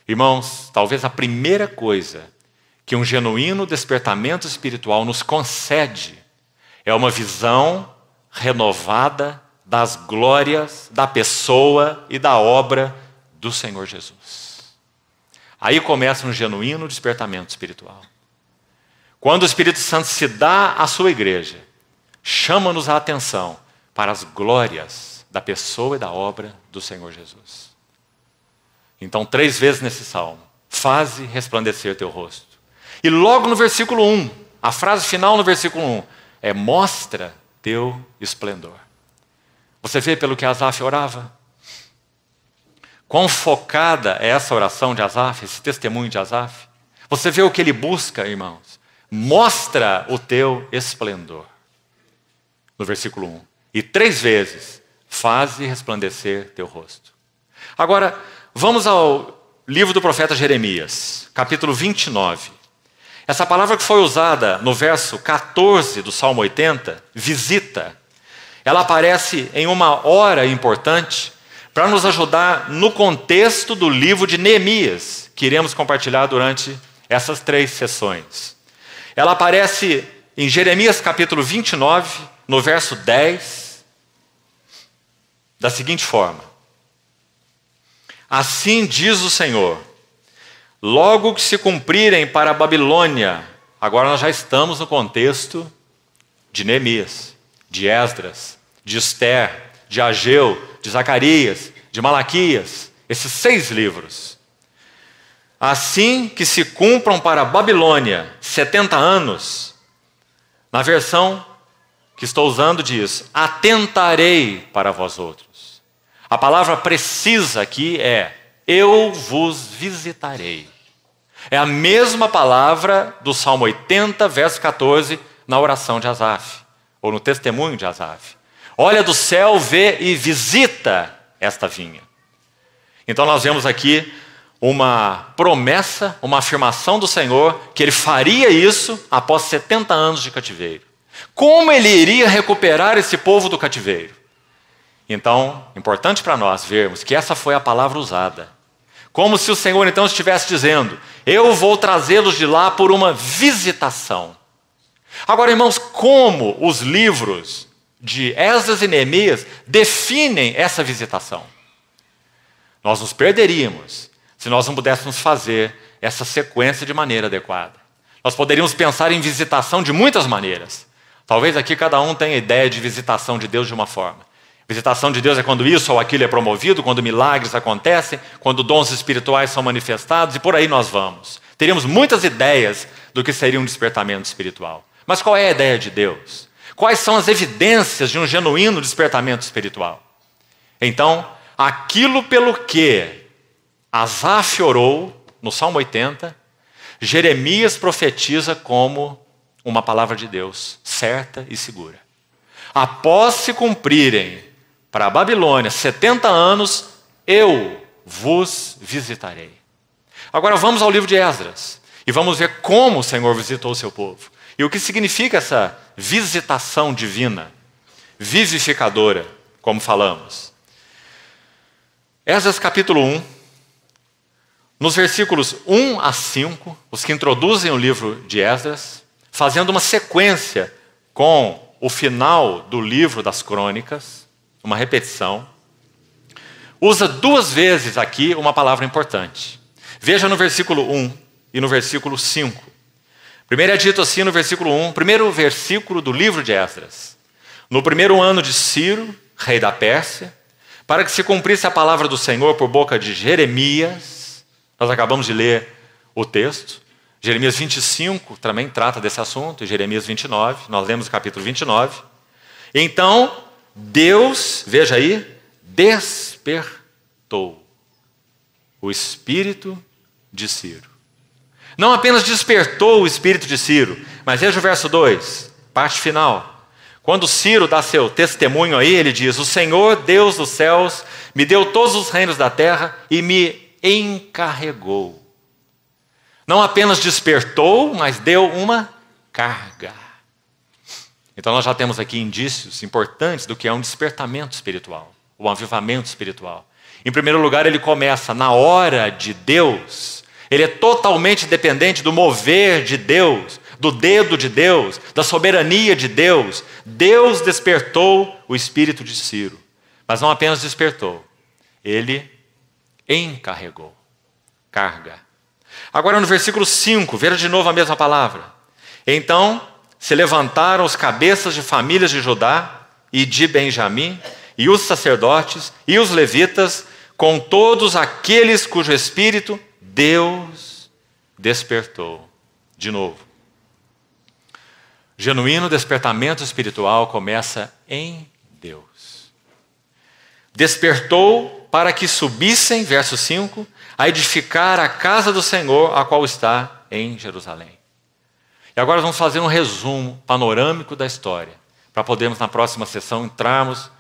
Irmãos, talvez a primeira coisa que um genuíno despertamento espiritual nos concede é uma visão renovada das glórias da pessoa e da obra do Senhor Jesus. Aí começa um genuíno despertamento espiritual. Quando o Espírito Santo se dá à sua igreja, chama-nos a atenção para as glórias da pessoa e da obra do Senhor Jesus. Então, três vezes nesse salmo, faze resplandecer teu rosto. E logo no versículo 1, a frase final no versículo 1 é: mostra teu esplendor. Você vê pelo que Asaf orava? Quão focada é essa oração de Asaf, esse testemunho de Asaf? Você vê o que ele busca, irmãos? Mostra o teu esplendor no versículo 1. E três vezes, faze resplandecer teu rosto. Agora, vamos ao livro do profeta Jeremias, capítulo 29. Essa palavra que foi usada no verso 14 do Salmo 80, visita, ela aparece em uma hora importante para nos ajudar no contexto do livro de Neemias, que iremos compartilhar durante essas três sessões. Ela aparece em Jeremias capítulo 29, no verso 10, da seguinte forma: Assim diz o Senhor, logo que se cumprirem para a Babilônia, agora nós já estamos no contexto de Neemias, de Esdras, de Esther, de Ageu, de Zacarias, de Malaquias, esses seis livros. Assim que se cumpram para a Babilônia 70 anos, na versão que estou usando diz: atentarei para vós outros. A palavra precisa aqui é: eu vos visitarei. É a mesma palavra do Salmo 80, verso 14, na oração de Asaf, ou no testemunho de Asaf. Olha do céu, vê e visita esta vinha. Então nós vemos aqui uma promessa, uma afirmação do Senhor que ele faria isso após 70 anos de cativeiro. Como ele iria recuperar esse povo do cativeiro? Então, importante para nós vermos que essa foi a palavra usada. Como se o Senhor então estivesse dizendo: Eu vou trazê-los de lá por uma visitação. Agora, irmãos, como os livros de Esdras e Neemias definem essa visitação? Nós nos perderíamos se nós não pudéssemos fazer essa sequência de maneira adequada. Nós poderíamos pensar em visitação de muitas maneiras. Talvez aqui cada um tenha ideia de visitação de Deus de uma forma. Visitação de Deus é quando isso ou aquilo é promovido, quando milagres acontecem, quando dons espirituais são manifestados e por aí nós vamos. Teríamos muitas ideias do que seria um despertamento espiritual. Mas qual é a ideia de Deus? Quais são as evidências de um genuíno despertamento espiritual? Então, aquilo pelo que Asaf orou, no Salmo 80, Jeremias profetiza como uma palavra de Deus, certa e segura. Após se cumprirem para a Babilônia 70 anos, eu vos visitarei. Agora vamos ao livro de Esdras e vamos ver como o Senhor visitou o seu povo. E o que significa essa visitação divina, vivificadora, como falamos. Esdras capítulo 1, nos versículos 1 a 5, os que introduzem o livro de Esdras, fazendo uma sequência com o final do livro das crônicas, uma repetição, usa duas vezes aqui uma palavra importante. Veja no versículo 1 e no versículo 5. Primeiro é dito assim no versículo 1, primeiro versículo do livro de Esdras. No primeiro ano de Ciro, rei da Pérsia, para que se cumprisse a palavra do Senhor por boca de Jeremias, nós acabamos de ler o texto, Jeremias 25 também trata desse assunto, Jeremias 29, nós lemos o capítulo 29. Então, Deus, veja aí, despertou o espírito de Ciro. Não apenas despertou o espírito de Ciro, mas veja o verso 2, parte final. Quando Ciro dá seu testemunho aí, ele diz: O Senhor, Deus dos céus, me deu todos os reinos da terra e me encarregou não apenas despertou, mas deu uma carga. Então nós já temos aqui indícios importantes do que é um despertamento espiritual, um avivamento espiritual. Em primeiro lugar, ele começa na hora de Deus. Ele é totalmente dependente do mover de Deus, do dedo de Deus, da soberania de Deus. Deus despertou o espírito de Ciro, mas não apenas despertou, ele encarregou carga. Agora no versículo 5, veja de novo a mesma palavra. Então se levantaram os cabeças de famílias de Judá e de Benjamim, e os sacerdotes e os levitas, com todos aqueles cujo espírito Deus despertou. De novo. Genuíno despertamento espiritual começa em Deus. Despertou para que subissem, verso 5, a edificar a casa do Senhor, a qual está em Jerusalém. E agora vamos fazer um resumo panorâmico da história, para podermos na próxima sessão entrarmos,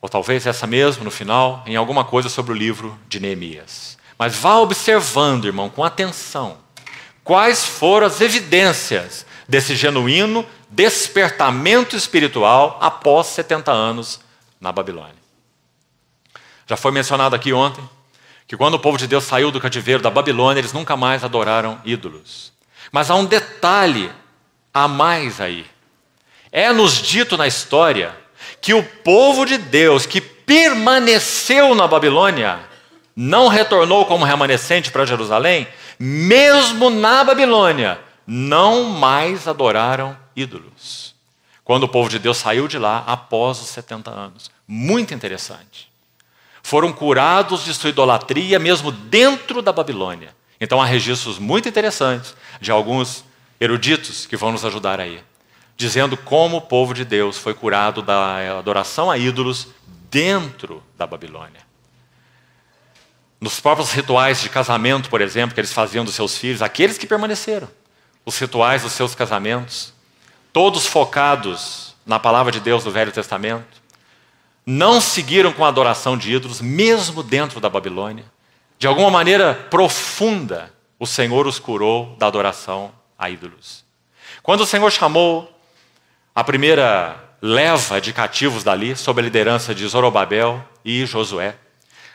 ou talvez essa mesmo no final, em alguma coisa sobre o livro de Neemias. Mas vá observando, irmão, com atenção, quais foram as evidências desse genuíno despertamento espiritual após 70 anos na Babilônia. Já foi mencionado aqui ontem que quando o povo de Deus saiu do cativeiro da Babilônia, eles nunca mais adoraram ídolos. Mas há um detalhe a mais aí. É nos dito na história que o povo de Deus que permaneceu na Babilônia não retornou como remanescente para Jerusalém, mesmo na Babilônia, não mais adoraram ídolos. Quando o povo de Deus saiu de lá após os 70 anos. Muito interessante foram curados de sua idolatria, mesmo dentro da Babilônia. Então há registros muito interessantes de alguns eruditos que vão nos ajudar aí, dizendo como o povo de Deus foi curado da adoração a ídolos dentro da Babilônia. Nos próprios rituais de casamento, por exemplo, que eles faziam dos seus filhos, aqueles que permaneceram, os rituais dos seus casamentos, todos focados na palavra de Deus do Velho Testamento, não seguiram com a adoração de ídolos, mesmo dentro da Babilônia. De alguma maneira profunda, o Senhor os curou da adoração a ídolos. Quando o Senhor chamou a primeira leva de cativos dali, sob a liderança de Zorobabel e Josué,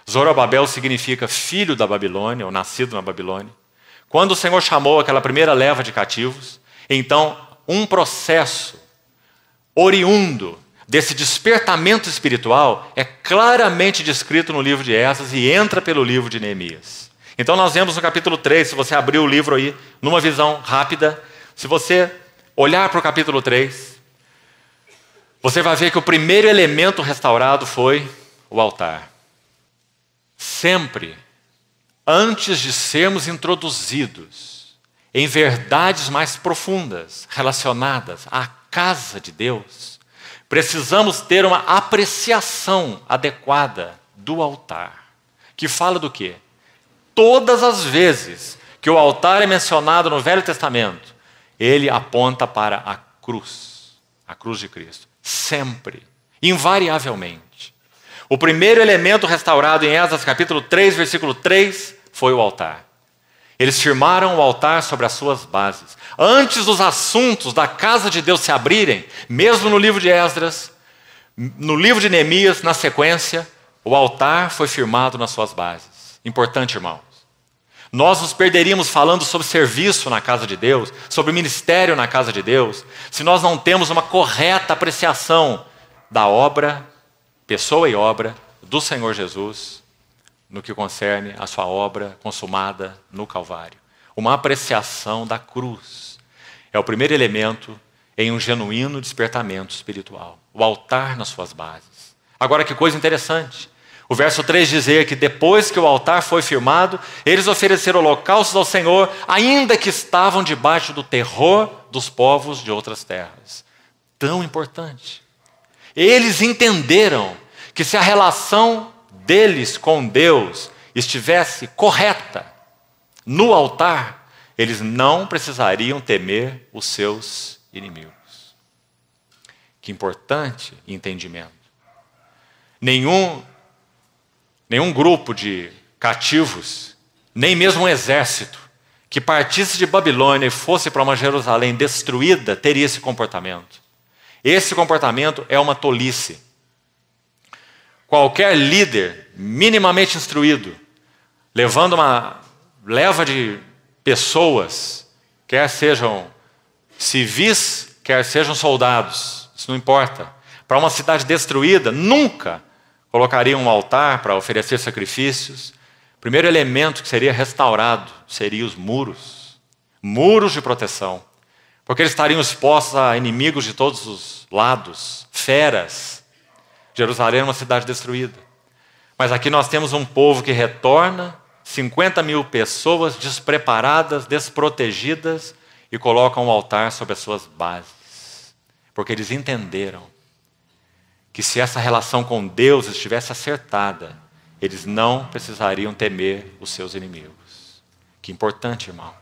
Zorobabel significa filho da Babilônia, ou nascido na Babilônia. Quando o Senhor chamou aquela primeira leva de cativos, então um processo oriundo desse despertamento espiritual é claramente descrito no livro de Essas e entra pelo livro de Neemias. Então nós vemos no capítulo 3, se você abrir o livro aí, numa visão rápida, se você olhar para o capítulo 3, você vai ver que o primeiro elemento restaurado foi o altar. Sempre, antes de sermos introduzidos em verdades mais profundas relacionadas à casa de Deus, Precisamos ter uma apreciação adequada do altar, que fala do quê? Todas as vezes que o altar é mencionado no Velho Testamento, ele aponta para a cruz, a cruz de Cristo, sempre, invariavelmente. O primeiro elemento restaurado em Esdras capítulo 3, versículo 3, foi o altar. Eles firmaram o altar sobre as suas bases. Antes dos assuntos da casa de Deus se abrirem, mesmo no livro de Esdras, no livro de Neemias, na sequência, o altar foi firmado nas suas bases. Importante, irmãos. Nós nos perderíamos falando sobre serviço na casa de Deus, sobre ministério na casa de Deus, se nós não temos uma correta apreciação da obra, pessoa e obra do Senhor Jesus no que concerne a sua obra consumada no Calvário. Uma apreciação da cruz é o primeiro elemento em um genuíno despertamento espiritual. O altar nas suas bases. Agora, que coisa interessante. O verso 3 dizia que depois que o altar foi firmado, eles ofereceram holocaustos ao Senhor, ainda que estavam debaixo do terror dos povos de outras terras. Tão importante. Eles entenderam que se a relação deles com Deus estivesse correta no altar, eles não precisariam temer os seus inimigos. Que importante entendimento. Nenhum, nenhum grupo de cativos, nem mesmo um exército, que partisse de Babilônia e fosse para uma Jerusalém destruída, teria esse comportamento. Esse comportamento é uma tolice. Qualquer líder minimamente instruído, levando uma leva de pessoas, quer sejam civis, quer sejam soldados, isso não importa. Para uma cidade destruída, nunca colocariam um altar para oferecer sacrifícios. O primeiro elemento que seria restaurado seria os muros muros de proteção. Porque eles estariam expostos a inimigos de todos os lados, feras. Jerusalém é uma cidade destruída. Mas aqui nós temos um povo que retorna 50 mil pessoas despreparadas, desprotegidas, e colocam o um altar sobre as suas bases. Porque eles entenderam que se essa relação com Deus estivesse acertada, eles não precisariam temer os seus inimigos. Que importante, irmão.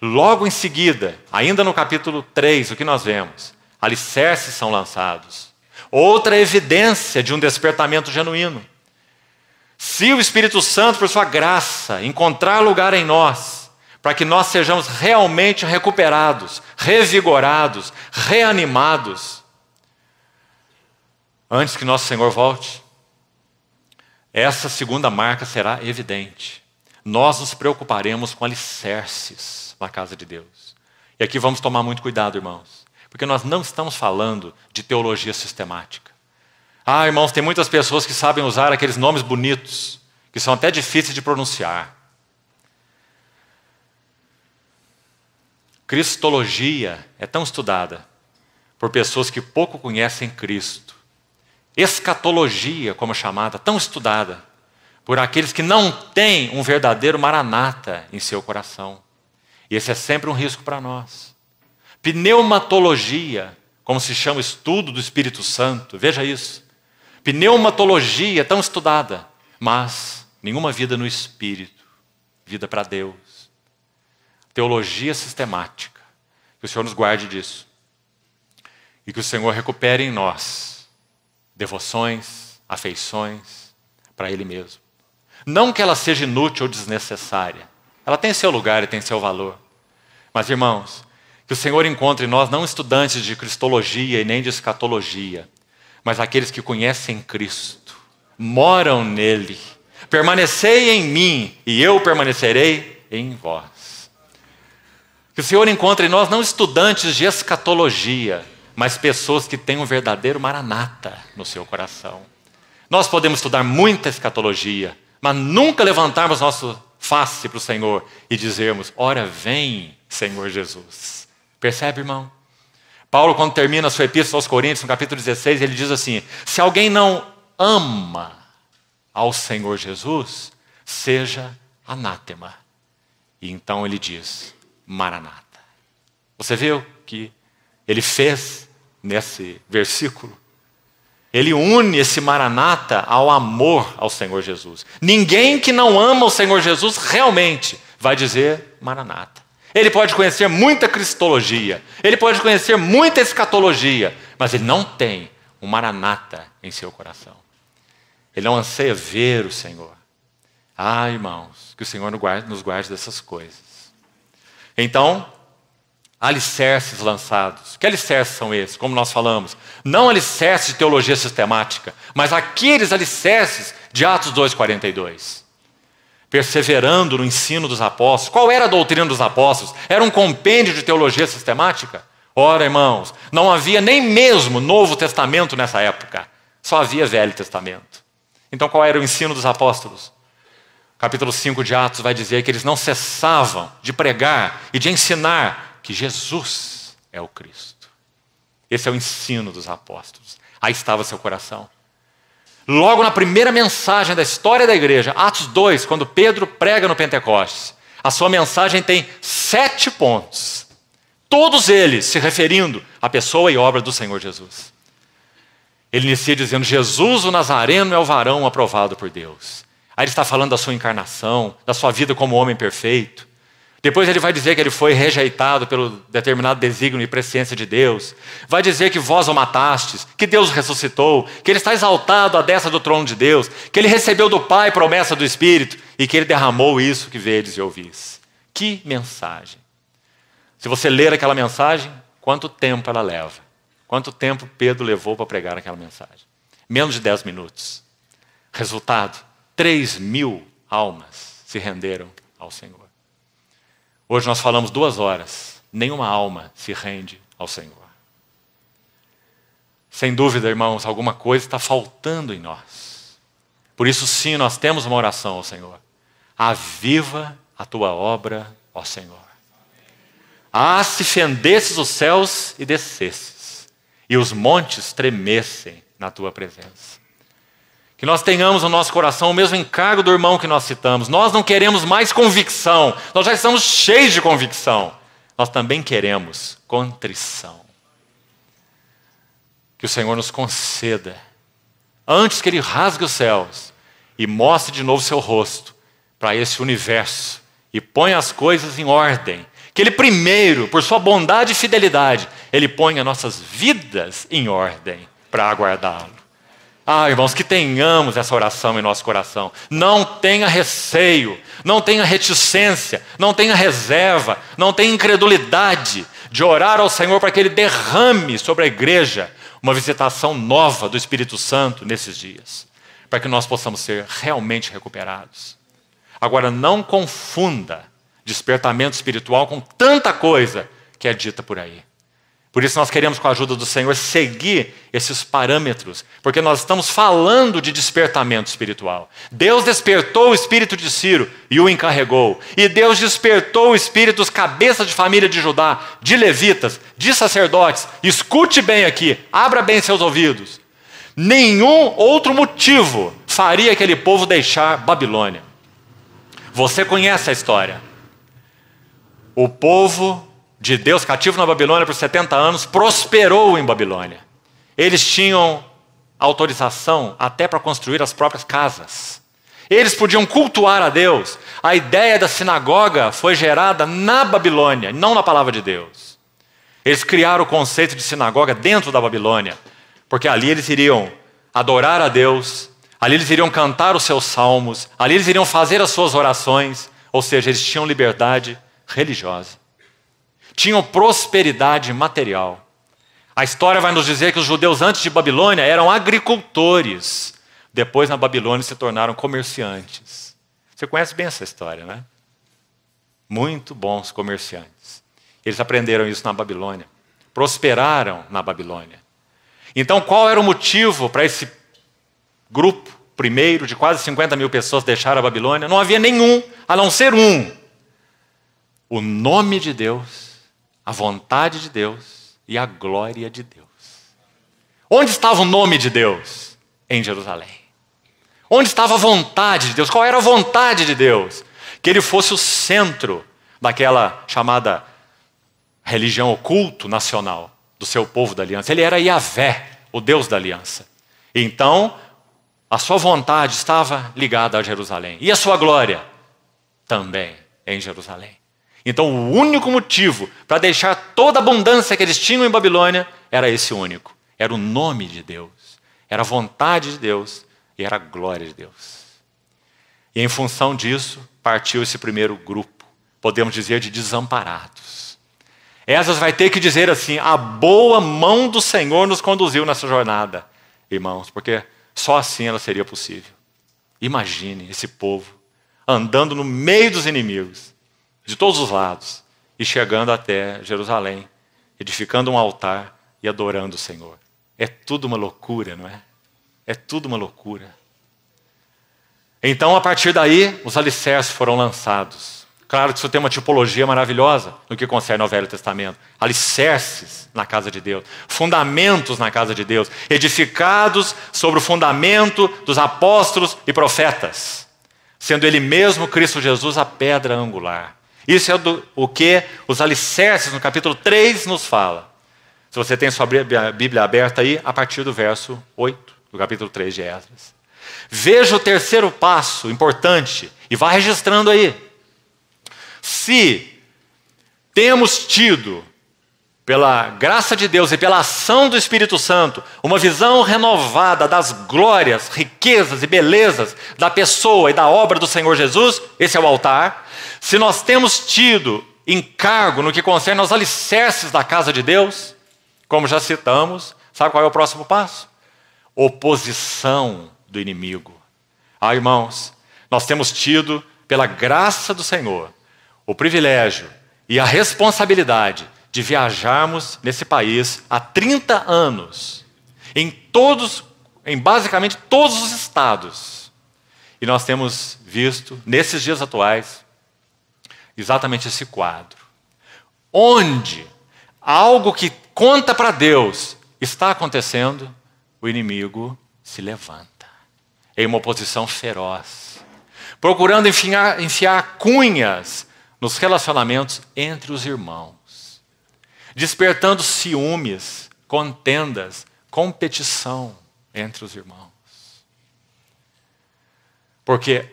Logo em seguida, ainda no capítulo 3, o que nós vemos? Alicerces são lançados. Outra evidência de um despertamento genuíno. Se o Espírito Santo, por sua graça, encontrar lugar em nós, para que nós sejamos realmente recuperados, revigorados, reanimados, antes que nosso Senhor volte, essa segunda marca será evidente. Nós nos preocuparemos com alicerces na casa de Deus. E aqui vamos tomar muito cuidado, irmãos, porque nós não estamos falando de teologia sistemática. Ah, irmãos, tem muitas pessoas que sabem usar aqueles nomes bonitos, que são até difíceis de pronunciar. Cristologia é tão estudada por pessoas que pouco conhecem Cristo. Escatologia, como é chamada, tão estudada por aqueles que não têm um verdadeiro maranata em seu coração. E esse é sempre um risco para nós. Pneumatologia, como se chama o estudo do Espírito Santo, veja isso pneumatologia tão estudada, mas nenhuma vida no espírito, vida para Deus. Teologia sistemática. Que o Senhor nos guarde disso. E que o Senhor recupere em nós devoções, afeições para Ele mesmo. Não que ela seja inútil ou desnecessária. Ela tem seu lugar e tem seu valor. Mas, irmãos, que o Senhor encontre em nós não estudantes de cristologia e nem de escatologia, mas aqueles que conhecem Cristo, moram nele. Permanecei em mim e eu permanecerei em vós. Que o Senhor encontre em nós não estudantes de escatologia, mas pessoas que têm um verdadeiro maranata no seu coração. Nós podemos estudar muita escatologia, mas nunca levantarmos nosso face para o Senhor e dizermos: Ora, vem, Senhor Jesus. Percebe, irmão? Paulo, quando termina a sua epístola aos Coríntios, no capítulo 16, ele diz assim: Se alguém não ama ao Senhor Jesus, seja anátema. E então ele diz: Maranata. Você viu que ele fez nesse versículo? Ele une esse maranata ao amor ao Senhor Jesus. Ninguém que não ama o Senhor Jesus realmente vai dizer maranata. Ele pode conhecer muita cristologia, ele pode conhecer muita escatologia, mas ele não tem um maranata em seu coração. Ele não anseia ver o Senhor. Ah, irmãos, que o Senhor nos guarde, nos guarde dessas coisas. Então, alicerces lançados. Que alicerces são esses? Como nós falamos, não alicerces de teologia sistemática, mas aqueles alicerces de Atos 2,42 perseverando no ensino dos apóstolos. Qual era a doutrina dos apóstolos? Era um compêndio de teologia sistemática? Ora, irmãos, não havia nem mesmo Novo Testamento nessa época, só havia Velho Testamento. Então, qual era o ensino dos apóstolos? Capítulo 5 de Atos vai dizer que eles não cessavam de pregar e de ensinar que Jesus é o Cristo. Esse é o ensino dos apóstolos. Aí estava seu coração. Logo na primeira mensagem da história da igreja, Atos 2, quando Pedro prega no Pentecostes, a sua mensagem tem sete pontos, todos eles se referindo à pessoa e obra do Senhor Jesus. Ele inicia dizendo: Jesus o Nazareno é o varão aprovado por Deus. Aí ele está falando da sua encarnação, da sua vida como homem perfeito, depois ele vai dizer que ele foi rejeitado pelo determinado desígnio e presciência de Deus. Vai dizer que vós o matastes, que Deus ressuscitou, que ele está exaltado à destra do trono de Deus, que ele recebeu do Pai promessa do Espírito e que ele derramou isso que vedes e ouvis. Que mensagem! Se você ler aquela mensagem, quanto tempo ela leva? Quanto tempo Pedro levou para pregar aquela mensagem? Menos de 10 minutos. Resultado: 3 mil almas se renderam ao Senhor. Hoje nós falamos duas horas. Nenhuma alma se rende ao Senhor. Sem dúvida, irmãos, alguma coisa está faltando em nós. Por isso, sim, nós temos uma oração ao Senhor. Aviva a tua obra, ó Senhor. Ah, se fendesses os céus e descesses, e os montes tremessem na tua presença. Que nós tenhamos no nosso coração o mesmo encargo do irmão que nós citamos. Nós não queremos mais convicção, nós já estamos cheios de convicção. Nós também queremos contrição. Que o Senhor nos conceda, antes que Ele rasgue os céus e mostre de novo seu rosto para esse universo e ponha as coisas em ordem. Que Ele primeiro, por sua bondade e fidelidade, Ele ponha nossas vidas em ordem para aguardá-lo. Ah, irmãos, que tenhamos essa oração em nosso coração. Não tenha receio, não tenha reticência, não tenha reserva, não tenha incredulidade de orar ao Senhor para que Ele derrame sobre a igreja uma visitação nova do Espírito Santo nesses dias, para que nós possamos ser realmente recuperados. Agora, não confunda despertamento espiritual com tanta coisa que é dita por aí. Por isso nós queremos, com a ajuda do Senhor, seguir esses parâmetros, porque nós estamos falando de despertamento espiritual. Deus despertou o espírito de Ciro e o encarregou. E Deus despertou o espírito dos cabeças de família de Judá, de levitas, de sacerdotes. Escute bem aqui, abra bem seus ouvidos. Nenhum outro motivo faria aquele povo deixar Babilônia. Você conhece a história. O povo de Deus, cativo na Babilônia por 70 anos, prosperou em Babilônia. Eles tinham autorização até para construir as próprias casas. Eles podiam cultuar a Deus. A ideia da sinagoga foi gerada na Babilônia, não na palavra de Deus. Eles criaram o conceito de sinagoga dentro da Babilônia, porque ali eles iriam adorar a Deus, ali eles iriam cantar os seus salmos, ali eles iriam fazer as suas orações, ou seja, eles tinham liberdade religiosa tinham prosperidade material. A história vai nos dizer que os judeus antes de Babilônia eram agricultores, depois na Babilônia se tornaram comerciantes. Você conhece bem essa história, né? Muito bons comerciantes. Eles aprenderam isso na Babilônia, prosperaram na Babilônia. Então, qual era o motivo para esse grupo primeiro de quase 50 mil pessoas deixar a Babilônia? Não havia nenhum, a não ser um: o nome de Deus a vontade de Deus e a glória de Deus. Onde estava o nome de Deus? Em Jerusalém. Onde estava a vontade de Deus? Qual era a vontade de Deus? Que ele fosse o centro daquela chamada religião oculto nacional do seu povo da aliança. Ele era Yahvé, o Deus da aliança. Então, a sua vontade estava ligada a Jerusalém. E a sua glória? Também em Jerusalém. Então, o único motivo para deixar toda a abundância que eles tinham em Babilônia era esse único: era o nome de Deus, era a vontade de Deus e era a glória de Deus. E em função disso, partiu esse primeiro grupo, podemos dizer de desamparados. Esas vai ter que dizer assim: a boa mão do Senhor nos conduziu nessa jornada, irmãos, porque só assim ela seria possível. Imagine esse povo andando no meio dos inimigos de todos os lados, e chegando até Jerusalém, edificando um altar e adorando o Senhor. É tudo uma loucura, não é? É tudo uma loucura. Então, a partir daí, os alicerces foram lançados. Claro que isso tem uma tipologia maravilhosa no que concerne ao Velho Testamento. Alicerces na casa de Deus, fundamentos na casa de Deus, edificados sobre o fundamento dos apóstolos e profetas, sendo Ele mesmo, Cristo Jesus, a pedra angular. Isso é do, o que os alicerces no capítulo 3 nos fala. Se você tem sua Bíblia aberta aí, a partir do verso 8, do capítulo 3 de Esdras. Veja o terceiro passo importante e vá registrando aí. Se temos tido pela graça de Deus e pela ação do Espírito Santo, uma visão renovada das glórias, riquezas e belezas da pessoa e da obra do Senhor Jesus, esse é o altar. Se nós temos tido encargo no que concerne aos alicerces da casa de Deus, como já citamos, sabe qual é o próximo passo? Oposição do inimigo. Ah, irmãos, nós temos tido, pela graça do Senhor, o privilégio e a responsabilidade de viajarmos nesse país há 30 anos, em todos, em basicamente todos os estados. E nós temos visto, nesses dias atuais, exatamente esse quadro. Onde algo que conta para Deus está acontecendo, o inimigo se levanta em uma oposição feroz, procurando enfiar, enfiar cunhas nos relacionamentos entre os irmãos despertando ciúmes, contendas, competição entre os irmãos. Porque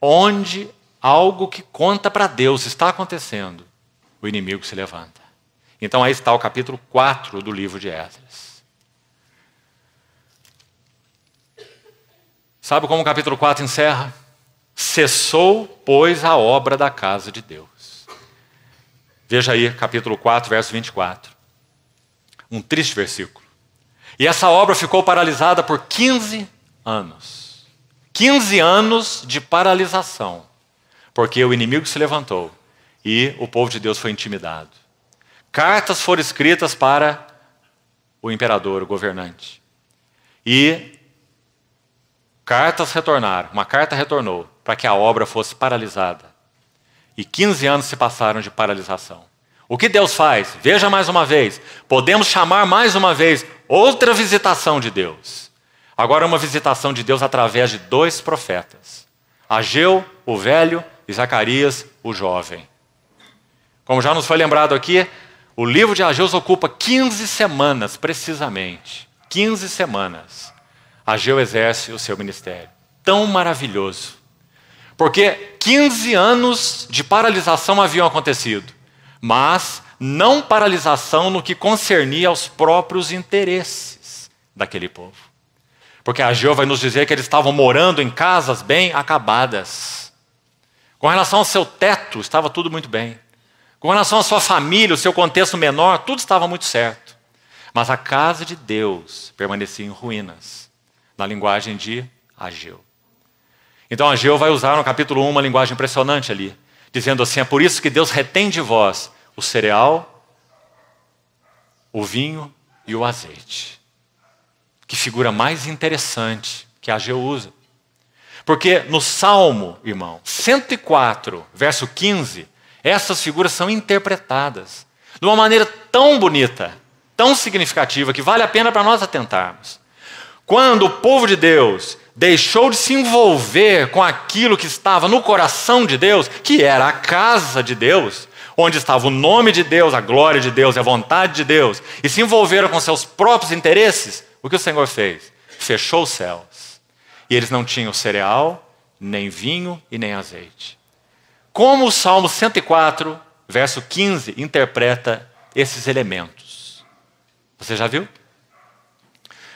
onde algo que conta para Deus está acontecendo, o inimigo se levanta. Então aí está o capítulo 4 do livro de Esdras. Sabe como o capítulo 4 encerra? Cessou, pois, a obra da casa de Deus. Veja aí, capítulo 4, verso 24. Um triste versículo. E essa obra ficou paralisada por 15 anos. 15 anos de paralisação, porque o inimigo se levantou e o povo de Deus foi intimidado. Cartas foram escritas para o imperador, o governante. E cartas retornaram, uma carta retornou para que a obra fosse paralisada e 15 anos se passaram de paralisação. O que Deus faz? Veja mais uma vez. Podemos chamar mais uma vez outra visitação de Deus. Agora, uma visitação de Deus através de dois profetas: Ageu, o velho, e Zacarias, o jovem. Como já nos foi lembrado aqui, o livro de Ageu ocupa 15 semanas, precisamente. 15 semanas. Ageu exerce o seu ministério. Tão maravilhoso porque 15 anos de paralisação haviam acontecido, mas não paralisação no que concernia aos próprios interesses daquele povo. Porque a Ageu vai nos dizer que eles estavam morando em casas bem acabadas. Com relação ao seu teto, estava tudo muito bem. Com relação à sua família, o seu contexto menor, tudo estava muito certo. Mas a casa de Deus permanecia em ruínas, na linguagem de Ageu. Então Ageu vai usar no capítulo 1 uma linguagem impressionante ali, dizendo assim: é por isso que Deus retém de vós o cereal, o vinho e o azeite. Que figura mais interessante que Ageu usa. Porque no Salmo, irmão, 104, verso 15, essas figuras são interpretadas de uma maneira tão bonita, tão significativa, que vale a pena para nós atentarmos. Quando o povo de Deus deixou de se envolver com aquilo que estava no coração de Deus, que era a casa de Deus, onde estava o nome de Deus, a glória de Deus e a vontade de Deus, e se envolveram com seus próprios interesses, o que o Senhor fez? Fechou os céus. E eles não tinham cereal, nem vinho e nem azeite. Como o Salmo 104, verso 15, interpreta esses elementos? Você já viu?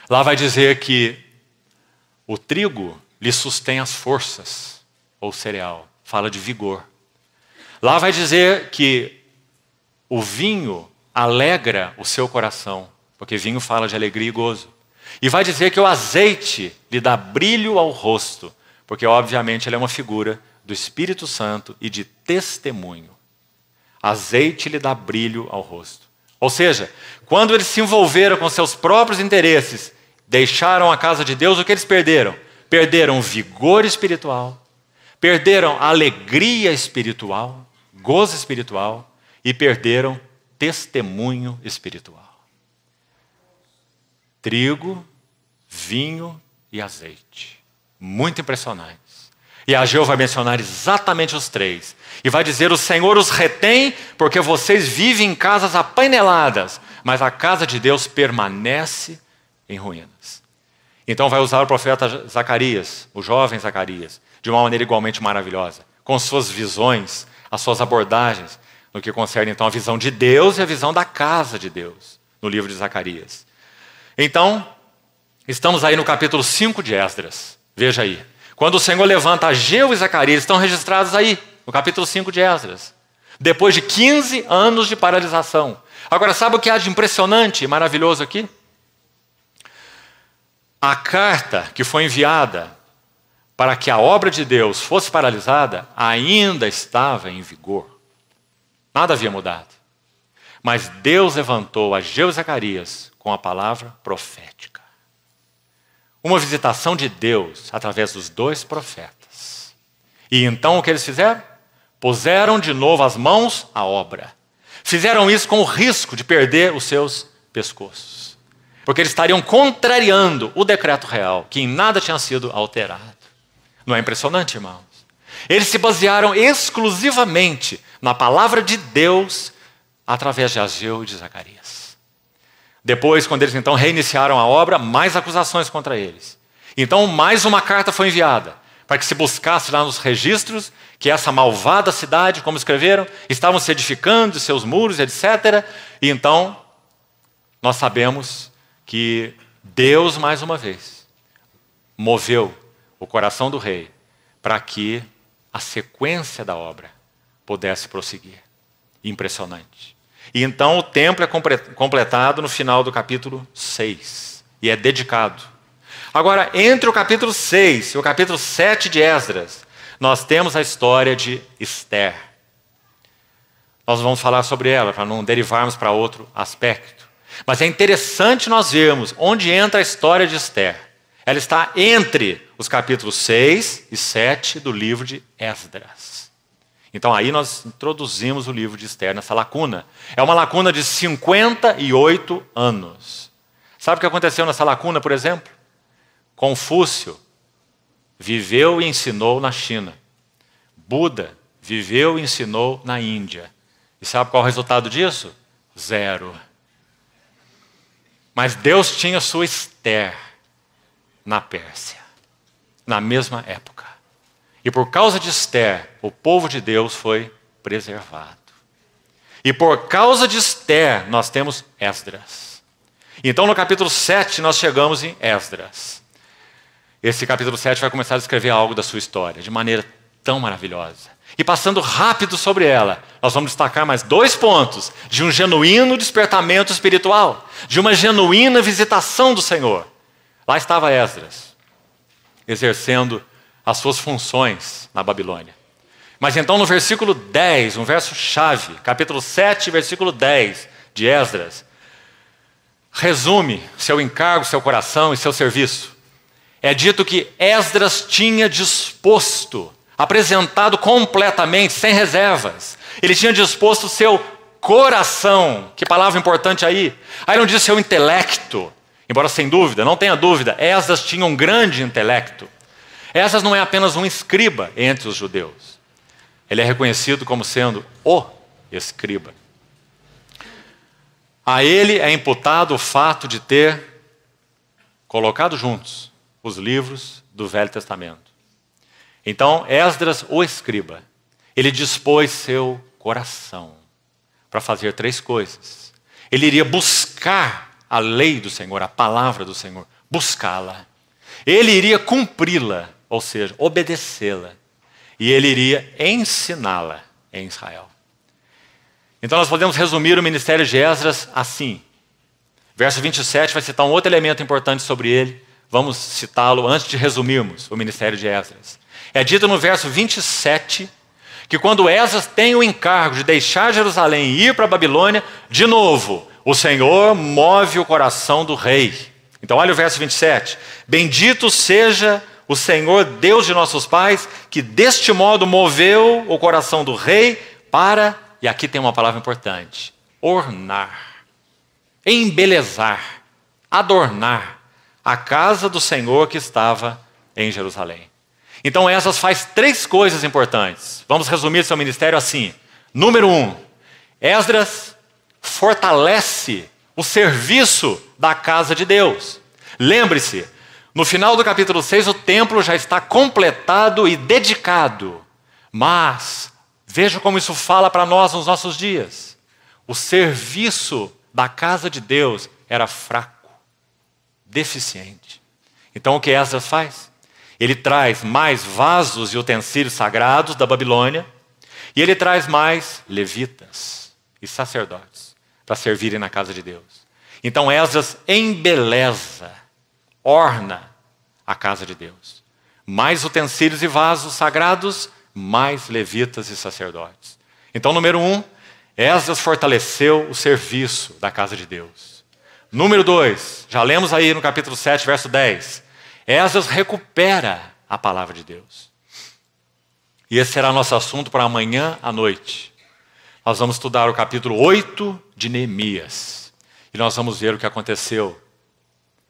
Lá vai dizer que o trigo lhe sustém as forças, ou cereal, fala de vigor. Lá vai dizer que o vinho alegra o seu coração, porque vinho fala de alegria e gozo. E vai dizer que o azeite lhe dá brilho ao rosto, porque obviamente ele é uma figura do Espírito Santo e de testemunho. Azeite lhe dá brilho ao rosto. Ou seja, quando eles se envolveram com seus próprios interesses deixaram a casa de Deus, o que eles perderam? Perderam vigor espiritual, perderam alegria espiritual, gozo espiritual e perderam testemunho espiritual. Trigo, vinho e azeite. Muito impressionantes. E Ageu vai mencionar exatamente os três. E vai dizer: O Senhor os retém, porque vocês vivem em casas apaineladas, mas a casa de Deus permanece em ruínas. Então vai usar o profeta Zacarias, o jovem Zacarias, de uma maneira igualmente maravilhosa, com suas visões, as suas abordagens, no que concerne então a visão de Deus e a visão da casa de Deus, no livro de Zacarias. Então, estamos aí no capítulo 5 de Esdras. Veja aí. Quando o Senhor levanta Geu e Zacarias, estão registrados aí, no capítulo 5 de Esdras. Depois de 15 anos de paralisação. Agora, sabe o que há de impressionante e maravilhoso aqui? a carta que foi enviada para que a obra de Deus fosse paralisada ainda estava em vigor. Nada havia mudado. Mas Deus levantou a e Zacarias com a palavra profética. Uma visitação de Deus através dos dois profetas. E então o que eles fizeram? Puseram de novo as mãos à obra. Fizeram isso com o risco de perder os seus pescoços. Porque eles estariam contrariando o decreto real, que em nada tinha sido alterado. Não é impressionante, irmãos? Eles se basearam exclusivamente na palavra de Deus através de Ageu e de Zacarias. Depois, quando eles então reiniciaram a obra, mais acusações contra eles. Então, mais uma carta foi enviada para que se buscasse lá nos registros que essa malvada cidade, como escreveram, estavam se edificando, seus muros, etc. E então, nós sabemos que Deus, mais uma vez, moveu o coração do rei para que a sequência da obra pudesse prosseguir. Impressionante. E então o templo é completado no final do capítulo 6 e é dedicado. Agora, entre o capítulo 6 e o capítulo 7 de Esdras, nós temos a história de Esther. Nós vamos falar sobre ela para não derivarmos para outro aspecto. Mas é interessante nós vermos onde entra a história de Esther. Ela está entre os capítulos 6 e 7 do livro de Esdras. Então aí nós introduzimos o livro de Esther nessa lacuna. É uma lacuna de 58 anos. Sabe o que aconteceu nessa lacuna, por exemplo? Confúcio viveu e ensinou na China. Buda viveu e ensinou na Índia. E sabe qual é o resultado disso? Zero. Mas Deus tinha sua Esther na Pérsia, na mesma época. E por causa de Esther, o povo de Deus foi preservado. E por causa de Esther, nós temos Esdras. Então, no capítulo 7, nós chegamos em Esdras. Esse capítulo 7 vai começar a descrever algo da sua história, de maneira tão maravilhosa. E passando rápido sobre ela, nós vamos destacar mais dois pontos: de um genuíno despertamento espiritual, de uma genuína visitação do Senhor. Lá estava Esdras, exercendo as suas funções na Babilônia. Mas então, no versículo 10, um verso chave, capítulo 7, versículo 10 de Esdras, resume seu encargo, seu coração e seu serviço. É dito que Esdras tinha disposto apresentado completamente, sem reservas. Ele tinha disposto o seu coração, que palavra importante aí. Aí não diz seu intelecto, embora sem dúvida, não tenha dúvida, Esdras tinha um grande intelecto. Esdras não é apenas um escriba entre os judeus. Ele é reconhecido como sendo o escriba. A ele é imputado o fato de ter colocado juntos os livros do Velho Testamento. Então, Esdras, o escriba, ele dispôs seu coração para fazer três coisas. Ele iria buscar a lei do Senhor, a palavra do Senhor, buscá-la. Ele iria cumpri-la, ou seja, obedecê-la. E ele iria ensiná-la em Israel. Então nós podemos resumir o ministério de Esdras assim. Verso 27 vai citar um outro elemento importante sobre ele. Vamos citá-lo antes de resumirmos o ministério de Esdras. É dito no verso 27 que quando Esdras tem o encargo de deixar Jerusalém e ir para a Babilônia, de novo, o Senhor move o coração do rei. Então, olha o verso 27. Bendito seja o Senhor Deus de nossos pais, que deste modo moveu o coração do rei para, e aqui tem uma palavra importante: ornar, embelezar, adornar a casa do Senhor que estava em Jerusalém. Então Esdras faz três coisas importantes. Vamos resumir seu ministério assim. Número um, Esdras fortalece o serviço da casa de Deus. Lembre-se, no final do capítulo 6, o templo já está completado e dedicado. Mas, veja como isso fala para nós nos nossos dias. O serviço da casa de Deus era fraco, deficiente. Então, o que Esdras faz? Ele traz mais vasos e utensílios sagrados da Babilônia, e ele traz mais levitas e sacerdotes para servirem na casa de Deus. Então Esdras embeleza, orna a casa de Deus. Mais utensílios e vasos sagrados, mais levitas e sacerdotes. Então, número um, Esdras fortaleceu o serviço da casa de Deus. Número dois, já lemos aí no capítulo 7, verso 10. Esdras recupera a palavra de Deus. E esse será nosso assunto para amanhã à noite. Nós vamos estudar o capítulo 8 de Neemias. E nós vamos ver o que aconteceu.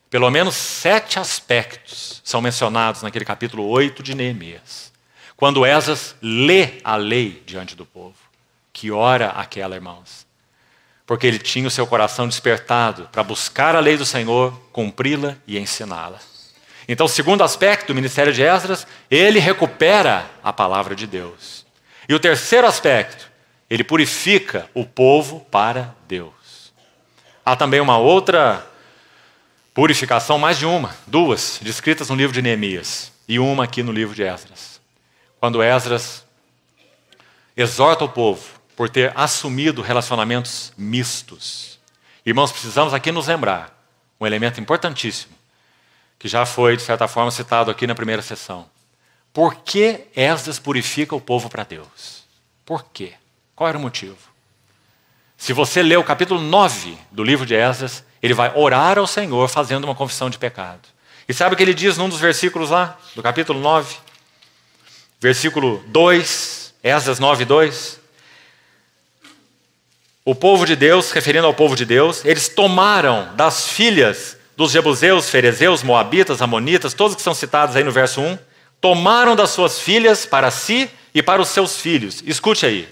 Pelo menos sete aspectos são mencionados naquele capítulo 8 de Neemias. Quando Esas lê a lei diante do povo. Que hora aquela, irmãos? Porque ele tinha o seu coração despertado para buscar a lei do Senhor, cumpri-la e ensiná-la. Então, o segundo aspecto do ministério de Esdras, ele recupera a palavra de Deus. E o terceiro aspecto, ele purifica o povo para Deus. Há também uma outra purificação, mais de uma, duas, descritas no livro de Neemias e uma aqui no livro de Esdras. Quando Esdras exorta o povo por ter assumido relacionamentos mistos. Irmãos, precisamos aqui nos lembrar um elemento importantíssimo que já foi, de certa forma, citado aqui na primeira sessão. Por que Esdras purifica o povo para Deus? Por quê? Qual era o motivo? Se você ler o capítulo 9 do livro de Esdras, ele vai orar ao Senhor fazendo uma confissão de pecado. E sabe o que ele diz num dos versículos lá, do capítulo 9? Versículo 2, Esdras 9, 2. O povo de Deus, referindo ao povo de Deus, eles tomaram das filhas dos Jebuseus, Ferezeus, Moabitas, Amonitas, todos que são citados aí no verso 1, tomaram das suas filhas para si e para os seus filhos. Escute aí.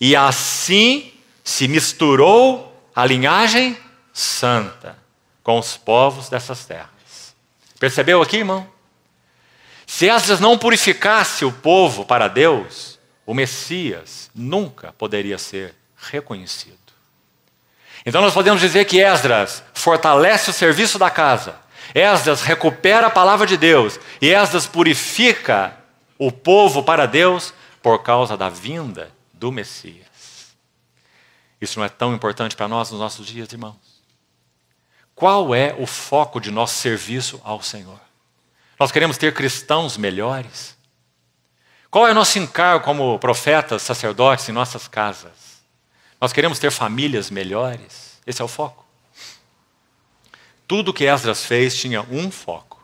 E assim se misturou a linhagem santa com os povos dessas terras. Percebeu aqui, irmão? Se Esdras não purificasse o povo para Deus, o Messias nunca poderia ser reconhecido. Então nós podemos dizer que Esdras fortalece o serviço da casa, Esdras recupera a palavra de Deus e Esdras purifica o povo para Deus por causa da vinda do Messias. Isso não é tão importante para nós nos nossos dias, irmãos? Qual é o foco de nosso serviço ao Senhor? Nós queremos ter cristãos melhores? Qual é o nosso encargo como profetas, sacerdotes em nossas casas? Nós queremos ter famílias melhores. Esse é o foco. Tudo que Esdras fez tinha um foco: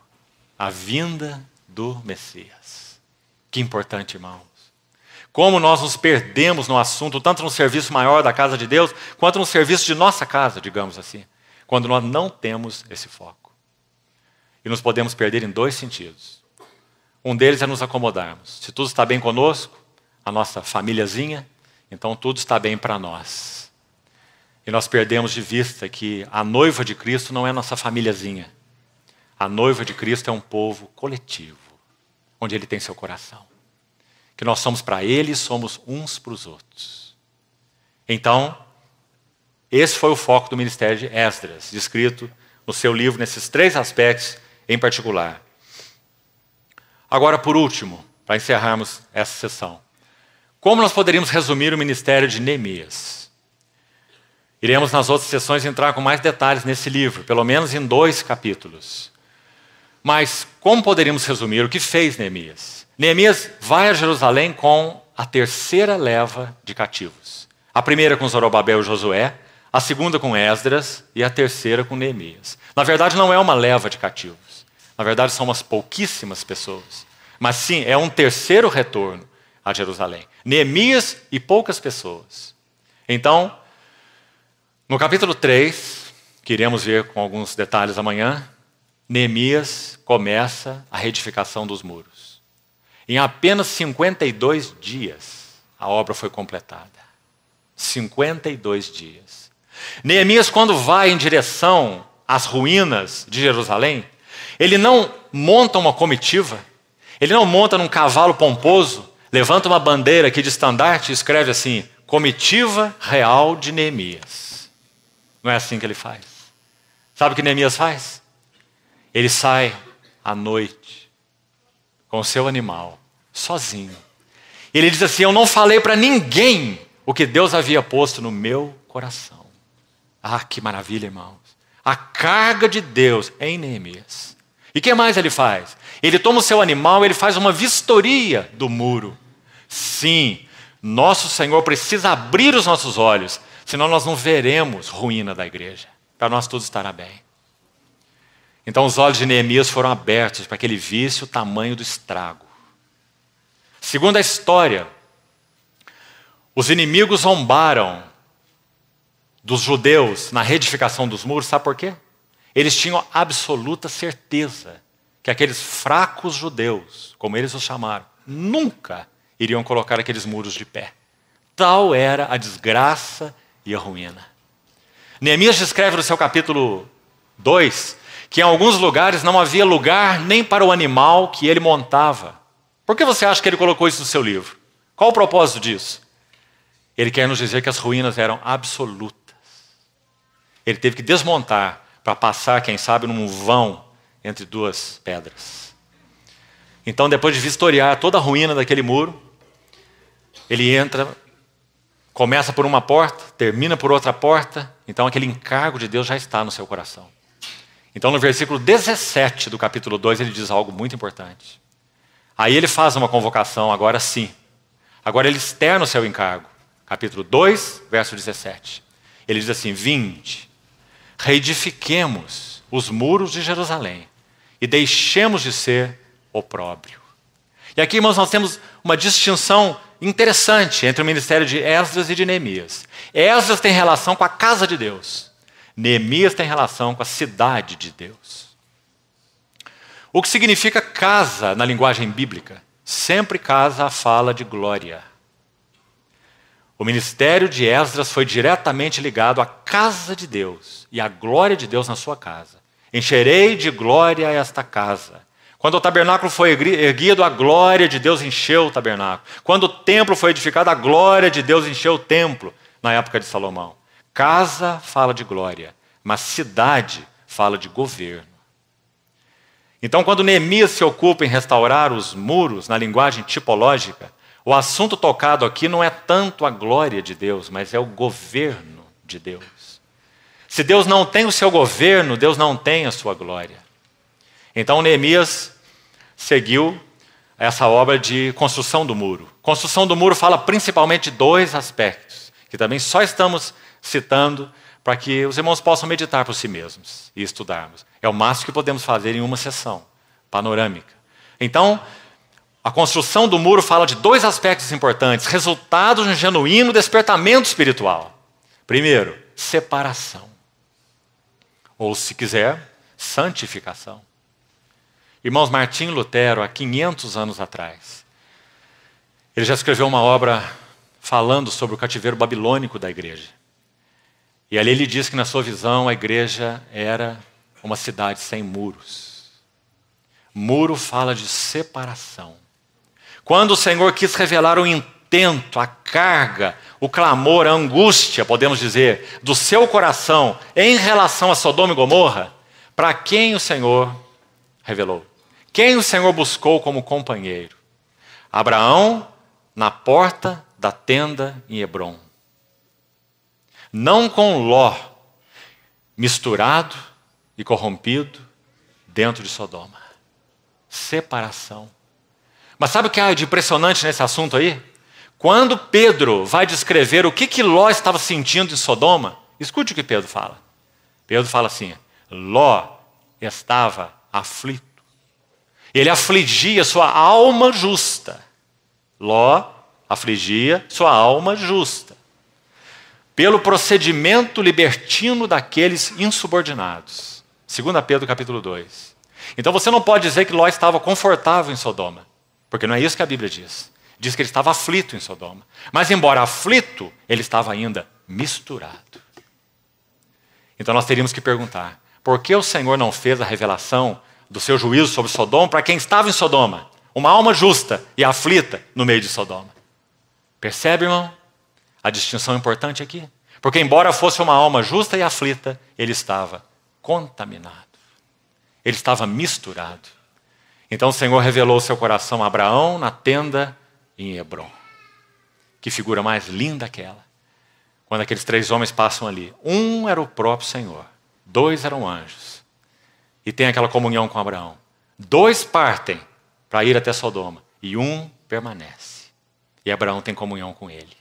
a vinda do Messias. Que importante, irmãos. Como nós nos perdemos no assunto, tanto no serviço maior da casa de Deus, quanto no serviço de nossa casa, digamos assim, quando nós não temos esse foco. E nos podemos perder em dois sentidos. Um deles é nos acomodarmos. Se tudo está bem conosco, a nossa famíliazinha, então tudo está bem para nós. E nós perdemos de vista que a noiva de Cristo não é nossa famíliazinha. A noiva de Cristo é um povo coletivo, onde ele tem seu coração. Que nós somos para ele e somos uns para os outros. Então, esse foi o foco do ministério de Esdras, descrito no seu livro nesses três aspectos em particular. Agora, por último, para encerrarmos essa sessão, como nós poderíamos resumir o ministério de Neemias? Iremos nas outras sessões entrar com mais detalhes nesse livro, pelo menos em dois capítulos. Mas como poderíamos resumir o que fez Neemias? Neemias vai a Jerusalém com a terceira leva de cativos. A primeira com Zorobabel e Josué, a segunda com Esdras e a terceira com Neemias. Na verdade, não é uma leva de cativos. Na verdade, são umas pouquíssimas pessoas. Mas sim, é um terceiro retorno a Jerusalém. Neemias e poucas pessoas. Então, no capítulo 3, que iremos ver com alguns detalhes amanhã, Neemias começa a reedificação dos muros. Em apenas 52 dias, a obra foi completada. 52 dias. Neemias, quando vai em direção às ruínas de Jerusalém, ele não monta uma comitiva, ele não monta num cavalo pomposo, levanta uma bandeira aqui de estandarte e escreve assim: Comitiva Real de Neemias. Não é assim que ele faz. Sabe o que Neemias faz? Ele sai à noite com o seu animal, sozinho. Ele diz assim: Eu não falei para ninguém o que Deus havia posto no meu coração. Ah, que maravilha, irmãos. A carga de Deus é em Neemias. E o que mais ele faz? Ele toma o seu animal, ele faz uma vistoria do muro. Sim, nosso Senhor precisa abrir os nossos olhos, senão nós não veremos ruína da igreja. Para nós tudo estará bem. Então os olhos de Neemias foram abertos para que ele visse o tamanho do estrago. Segundo a história, os inimigos zombaram dos judeus na reedificação dos muros, sabe por quê? Eles tinham absoluta certeza que aqueles fracos judeus, como eles os chamaram, nunca iriam colocar aqueles muros de pé. Tal era a desgraça e a ruína. Neemias descreve no seu capítulo 2 que em alguns lugares não havia lugar nem para o animal que ele montava. Por que você acha que ele colocou isso no seu livro? Qual o propósito disso? Ele quer nos dizer que as ruínas eram absolutas. Ele teve que desmontar para passar, quem sabe, num vão entre duas pedras. Então, depois de vistoriar toda a ruína daquele muro, ele entra, começa por uma porta, termina por outra porta, então aquele encargo de Deus já está no seu coração. Então, no versículo 17 do capítulo 2, ele diz algo muito importante. Aí ele faz uma convocação, agora sim. Agora ele externa o seu encargo. Capítulo 2, verso 17. Ele diz assim: Vinde, reedifiquemos os muros de Jerusalém e deixemos de ser opróbrio. E aqui, irmãos, nós temos uma distinção interessante entre o ministério de Esdras e de Neemias. Esdras tem relação com a casa de Deus. Neemias tem relação com a cidade de Deus. O que significa casa na linguagem bíblica? Sempre casa a fala de glória. O ministério de Esdras foi diretamente ligado à casa de Deus e à glória de Deus na sua casa. Encherei de glória esta casa. Quando o tabernáculo foi erguido, a glória de Deus encheu o tabernáculo. Quando o templo foi edificado, a glória de Deus encheu o templo na época de Salomão. Casa fala de glória, mas cidade fala de governo. Então, quando Neemias se ocupa em restaurar os muros na linguagem tipológica, o assunto tocado aqui não é tanto a glória de Deus, mas é o governo de Deus. Se Deus não tem o seu governo, Deus não tem a sua glória. Então Neemias seguiu essa obra de construção do muro. Construção do muro fala principalmente de dois aspectos, que também só estamos citando para que os irmãos possam meditar por si mesmos e estudarmos. É o máximo que podemos fazer em uma sessão panorâmica. Então, a construção do muro fala de dois aspectos importantes: resultados de um genuíno despertamento espiritual. Primeiro, separação. Ou, se quiser, santificação. Irmãos, Martim Lutero, há 500 anos atrás, ele já escreveu uma obra falando sobre o cativeiro babilônico da igreja. E ali ele diz que, na sua visão, a igreja era uma cidade sem muros. Muro fala de separação. Quando o Senhor quis revelar o intento, a carga, o clamor, a angústia, podemos dizer, do seu coração em relação a Sodoma e Gomorra, para quem o Senhor revelou? Quem o Senhor buscou como companheiro? Abraão, na porta da tenda em Hebron. Não com Ló, misturado e corrompido dentro de Sodoma. Separação. Mas sabe o que há de impressionante nesse assunto aí? Quando Pedro vai descrever o que, que Ló estava sentindo em Sodoma, escute o que Pedro fala. Pedro fala assim: Ló estava aflito ele afligia sua alma justa. Ló afligia sua alma justa. Pelo procedimento libertino daqueles insubordinados. 2 Pedro capítulo 2. Então você não pode dizer que Ló estava confortável em Sodoma, porque não é isso que a Bíblia diz. Diz que ele estava aflito em Sodoma. Mas, embora aflito, ele estava ainda misturado. Então nós teríamos que perguntar: por que o Senhor não fez a revelação do seu juízo sobre Sodoma para quem estava em Sodoma. Uma alma justa e aflita no meio de Sodoma. Percebe, irmão? A distinção importante aqui. Porque, embora fosse uma alma justa e aflita, ele estava contaminado. Ele estava misturado. Então o Senhor revelou seu coração a Abraão na tenda em Hebron. Que figura mais linda aquela. Quando aqueles três homens passam ali. Um era o próprio Senhor, dois eram anjos e tem aquela comunhão com Abraão. Dois partem para ir até Sodoma e um permanece. E Abraão tem comunhão com ele.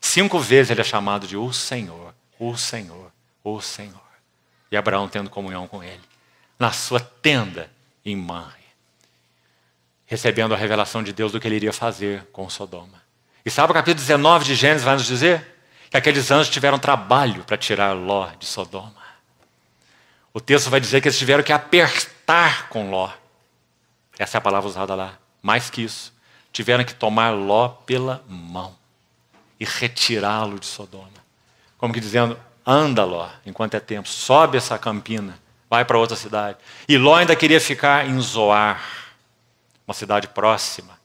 Cinco vezes ele é chamado de o Senhor, o Senhor, o Senhor. E Abraão tendo comunhão com ele, na sua tenda em Manre, recebendo a revelação de Deus do que ele iria fazer com Sodoma. E sabe o capítulo 19 de Gênesis vai nos dizer? Que aqueles anjos tiveram trabalho para tirar Ló de Sodoma. O texto vai dizer que eles tiveram que apertar com Ló. Essa é a palavra usada lá. Mais que isso, tiveram que tomar Ló pela mão e retirá-lo de Sodoma. Como que dizendo, anda Ló, enquanto é tempo, sobe essa campina, vai para outra cidade. E Ló ainda queria ficar em Zoar, uma cidade próxima,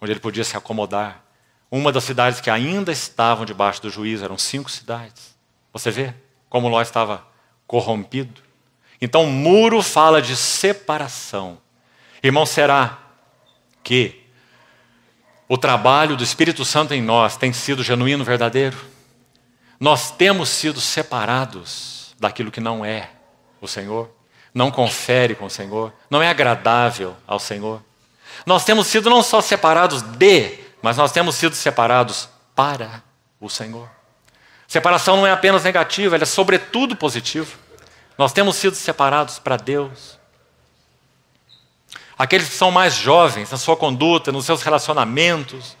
onde ele podia se acomodar. Uma das cidades que ainda estavam debaixo do juízo, eram cinco cidades. Você vê como Ló estava corrompido. Então, muro fala de separação. Irmão, será que o trabalho do Espírito Santo em nós tem sido genuíno, verdadeiro? Nós temos sido separados daquilo que não é o Senhor, não confere com o Senhor, não é agradável ao Senhor. Nós temos sido não só separados de, mas nós temos sido separados para o Senhor. Separação não é apenas negativa, ela é sobretudo positiva. Nós temos sido separados para Deus. Aqueles que são mais jovens na sua conduta, nos seus relacionamentos,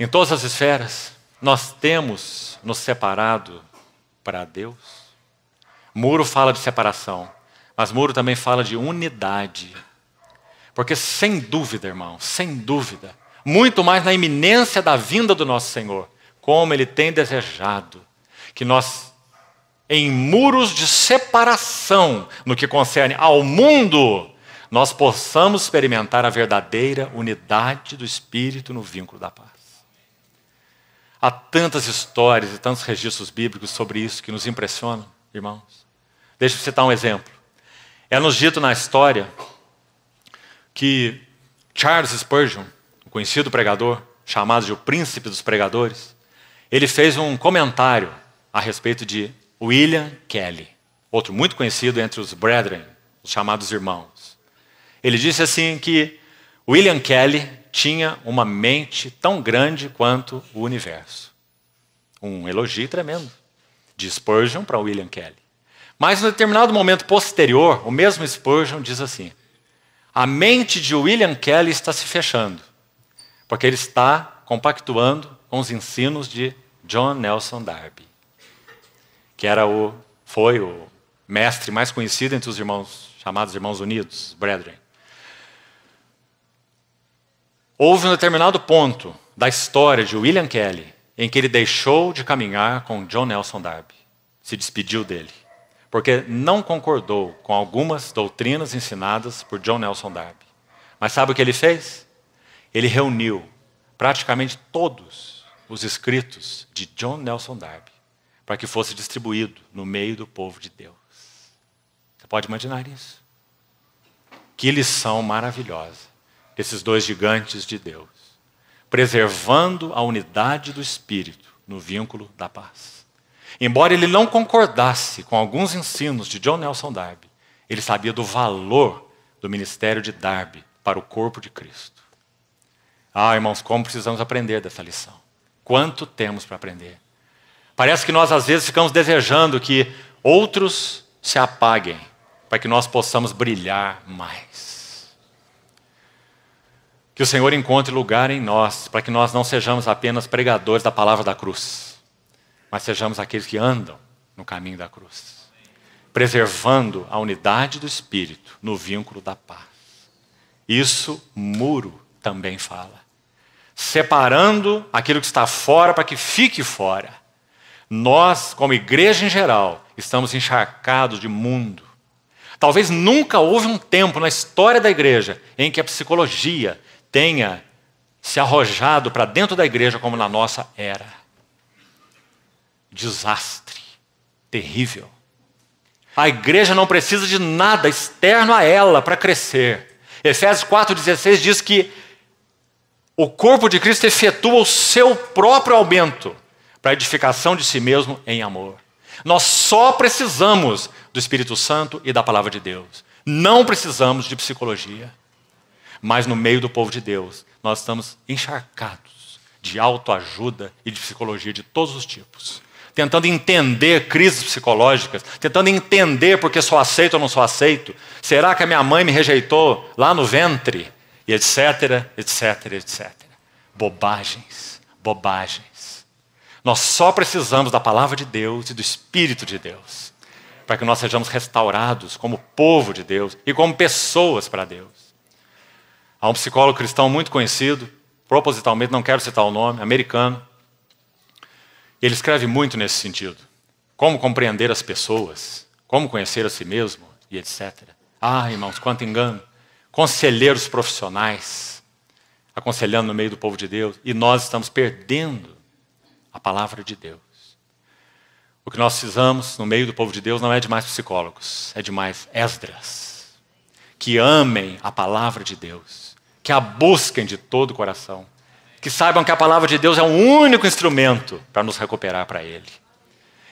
em todas as esferas, nós temos nos separado para Deus. Muro fala de separação, mas muro também fala de unidade. Porque sem dúvida, irmão, sem dúvida, muito mais na iminência da vinda do nosso Senhor, como ele tem desejado que nós em muros de separação no que concerne ao mundo, nós possamos experimentar a verdadeira unidade do Espírito no vínculo da paz. Há tantas histórias e tantos registros bíblicos sobre isso que nos impressionam, irmãos. Deixa eu citar um exemplo. É nos dito na história que Charles Spurgeon, o conhecido pregador, chamado de o príncipe dos pregadores, ele fez um comentário a respeito de William Kelly, outro muito conhecido entre os brethren, os chamados irmãos. Ele disse assim que William Kelly tinha uma mente tão grande quanto o universo. Um elogio tremendo de Spurgeon para William Kelly. Mas, em determinado momento posterior, o mesmo Spurgeon diz assim: a mente de William Kelly está se fechando, porque ele está compactuando com os ensinos de John Nelson Darby que era o, foi o mestre mais conhecido entre os irmãos, chamados Irmãos Unidos, Brethren. Houve um determinado ponto da história de William Kelly em que ele deixou de caminhar com John Nelson Darby, se despediu dele, porque não concordou com algumas doutrinas ensinadas por John Nelson Darby. Mas sabe o que ele fez? Ele reuniu praticamente todos os escritos de John Nelson Darby para que fosse distribuído no meio do povo de Deus. Você pode imaginar isso? Que lição maravilhosa desses dois gigantes de Deus, preservando a unidade do espírito no vínculo da paz. Embora ele não concordasse com alguns ensinos de John Nelson Darby, ele sabia do valor do ministério de Darby para o corpo de Cristo. Ah, irmãos, como precisamos aprender dessa lição? Quanto temos para aprender? Parece que nós às vezes ficamos desejando que outros se apaguem para que nós possamos brilhar mais. Que o Senhor encontre lugar em nós para que nós não sejamos apenas pregadores da palavra da cruz, mas sejamos aqueles que andam no caminho da cruz, preservando a unidade do espírito no vínculo da paz. Isso muro também fala. Separando aquilo que está fora para que fique fora nós, como igreja em geral, estamos encharcados de mundo. Talvez nunca houve um tempo na história da igreja em que a psicologia tenha se arrojado para dentro da igreja como na nossa era. Desastre. Terrível. A igreja não precisa de nada externo a ela para crescer. Efésios 4,16 diz que o corpo de Cristo efetua o seu próprio aumento para edificação de si mesmo em amor. Nós só precisamos do Espírito Santo e da palavra de Deus. Não precisamos de psicologia. Mas no meio do povo de Deus, nós estamos encharcados de autoajuda e de psicologia de todos os tipos. Tentando entender crises psicológicas, tentando entender porque sou aceito ou não sou aceito. Será que a minha mãe me rejeitou lá no ventre? E etc, etc, etc. Bobagens, bobagens. Nós só precisamos da palavra de Deus e do Espírito de Deus para que nós sejamos restaurados como povo de Deus e como pessoas para Deus. Há um psicólogo cristão muito conhecido, propositalmente não quero citar o nome, americano. Ele escreve muito nesse sentido. Como compreender as pessoas, como conhecer a si mesmo e etc. Ah, irmãos, quanto engano. Conselheiros profissionais aconselhando no meio do povo de Deus e nós estamos perdendo a palavra de Deus. O que nós precisamos no meio do povo de Deus não é de mais psicólogos, é de mais Esdras, que amem a palavra de Deus, que a busquem de todo o coração, que saibam que a palavra de Deus é o único instrumento para nos recuperar para Ele.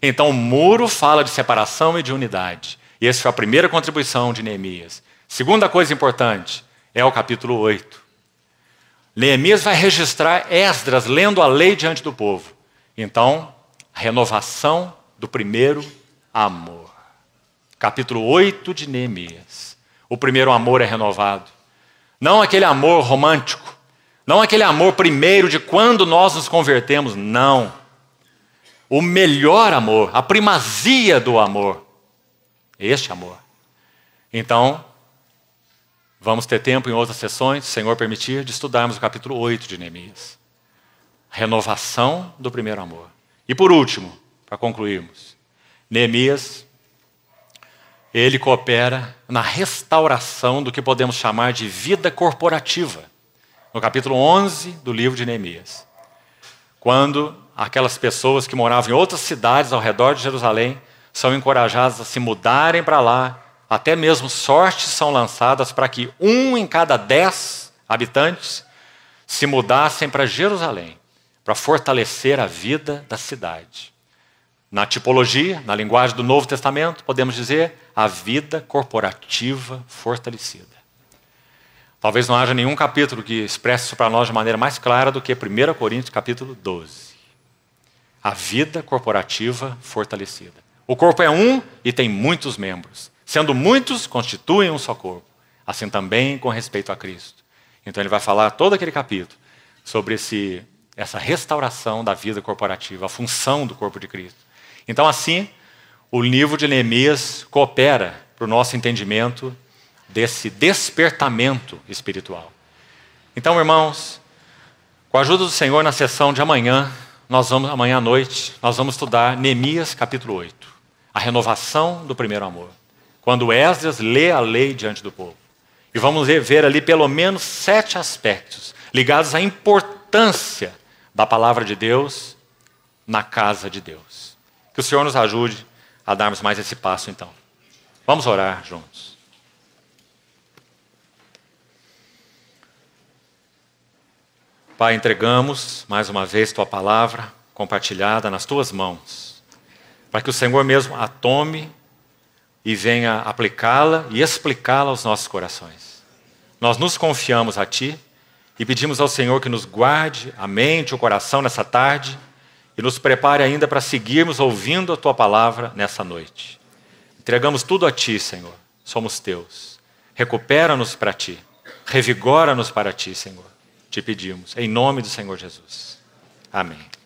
Então o muro fala de separação e de unidade. E essa foi a primeira contribuição de Neemias. Segunda coisa importante é o capítulo 8. Neemias vai registrar Esdras lendo a lei diante do povo. Então, renovação do primeiro amor. Capítulo 8 de Neemias. O primeiro amor é renovado. Não aquele amor romântico, não aquele amor primeiro de quando nós nos convertemos, não. O melhor amor, a primazia do amor. Este amor. Então, vamos ter tempo em outras sessões, se o Senhor permitir, de estudarmos o capítulo 8 de Neemias. Renovação do primeiro amor. E por último, para concluirmos, Neemias, ele coopera na restauração do que podemos chamar de vida corporativa, no capítulo 11 do livro de Neemias. Quando aquelas pessoas que moravam em outras cidades ao redor de Jerusalém são encorajadas a se mudarem para lá, até mesmo sortes são lançadas para que um em cada dez habitantes se mudassem para Jerusalém para fortalecer a vida da cidade. Na tipologia, na linguagem do Novo Testamento, podemos dizer a vida corporativa fortalecida. Talvez não haja nenhum capítulo que expresse isso para nós de maneira mais clara do que 1 Coríntios capítulo 12. A vida corporativa fortalecida. O corpo é um e tem muitos membros. Sendo muitos, constituem um só corpo. Assim também com respeito a Cristo. Então ele vai falar todo aquele capítulo sobre esse essa restauração da vida corporativa, a função do corpo de Cristo. Então, assim, o livro de Neemias coopera para o nosso entendimento desse despertamento espiritual. Então, irmãos, com a ajuda do Senhor, na sessão de amanhã, nós vamos, amanhã à noite, nós vamos estudar Neemias capítulo 8, a renovação do primeiro amor, quando Esdras lê a lei diante do povo. E vamos ver ali pelo menos sete aspectos ligados à importância da palavra de Deus na casa de Deus. Que o Senhor nos ajude a darmos mais esse passo, então. Vamos orar juntos. Pai, entregamos mais uma vez tua palavra compartilhada nas tuas mãos, para que o Senhor mesmo a tome e venha aplicá-la e explicá-la aos nossos corações. Nós nos confiamos a ti e pedimos ao Senhor que nos guarde a mente, o coração nessa tarde e nos prepare ainda para seguirmos ouvindo a tua palavra nessa noite. Entregamos tudo a ti, Senhor. Somos teus. Recupera-nos para ti. Revigora-nos para ti, Senhor. Te pedimos, em nome do Senhor Jesus. Amém.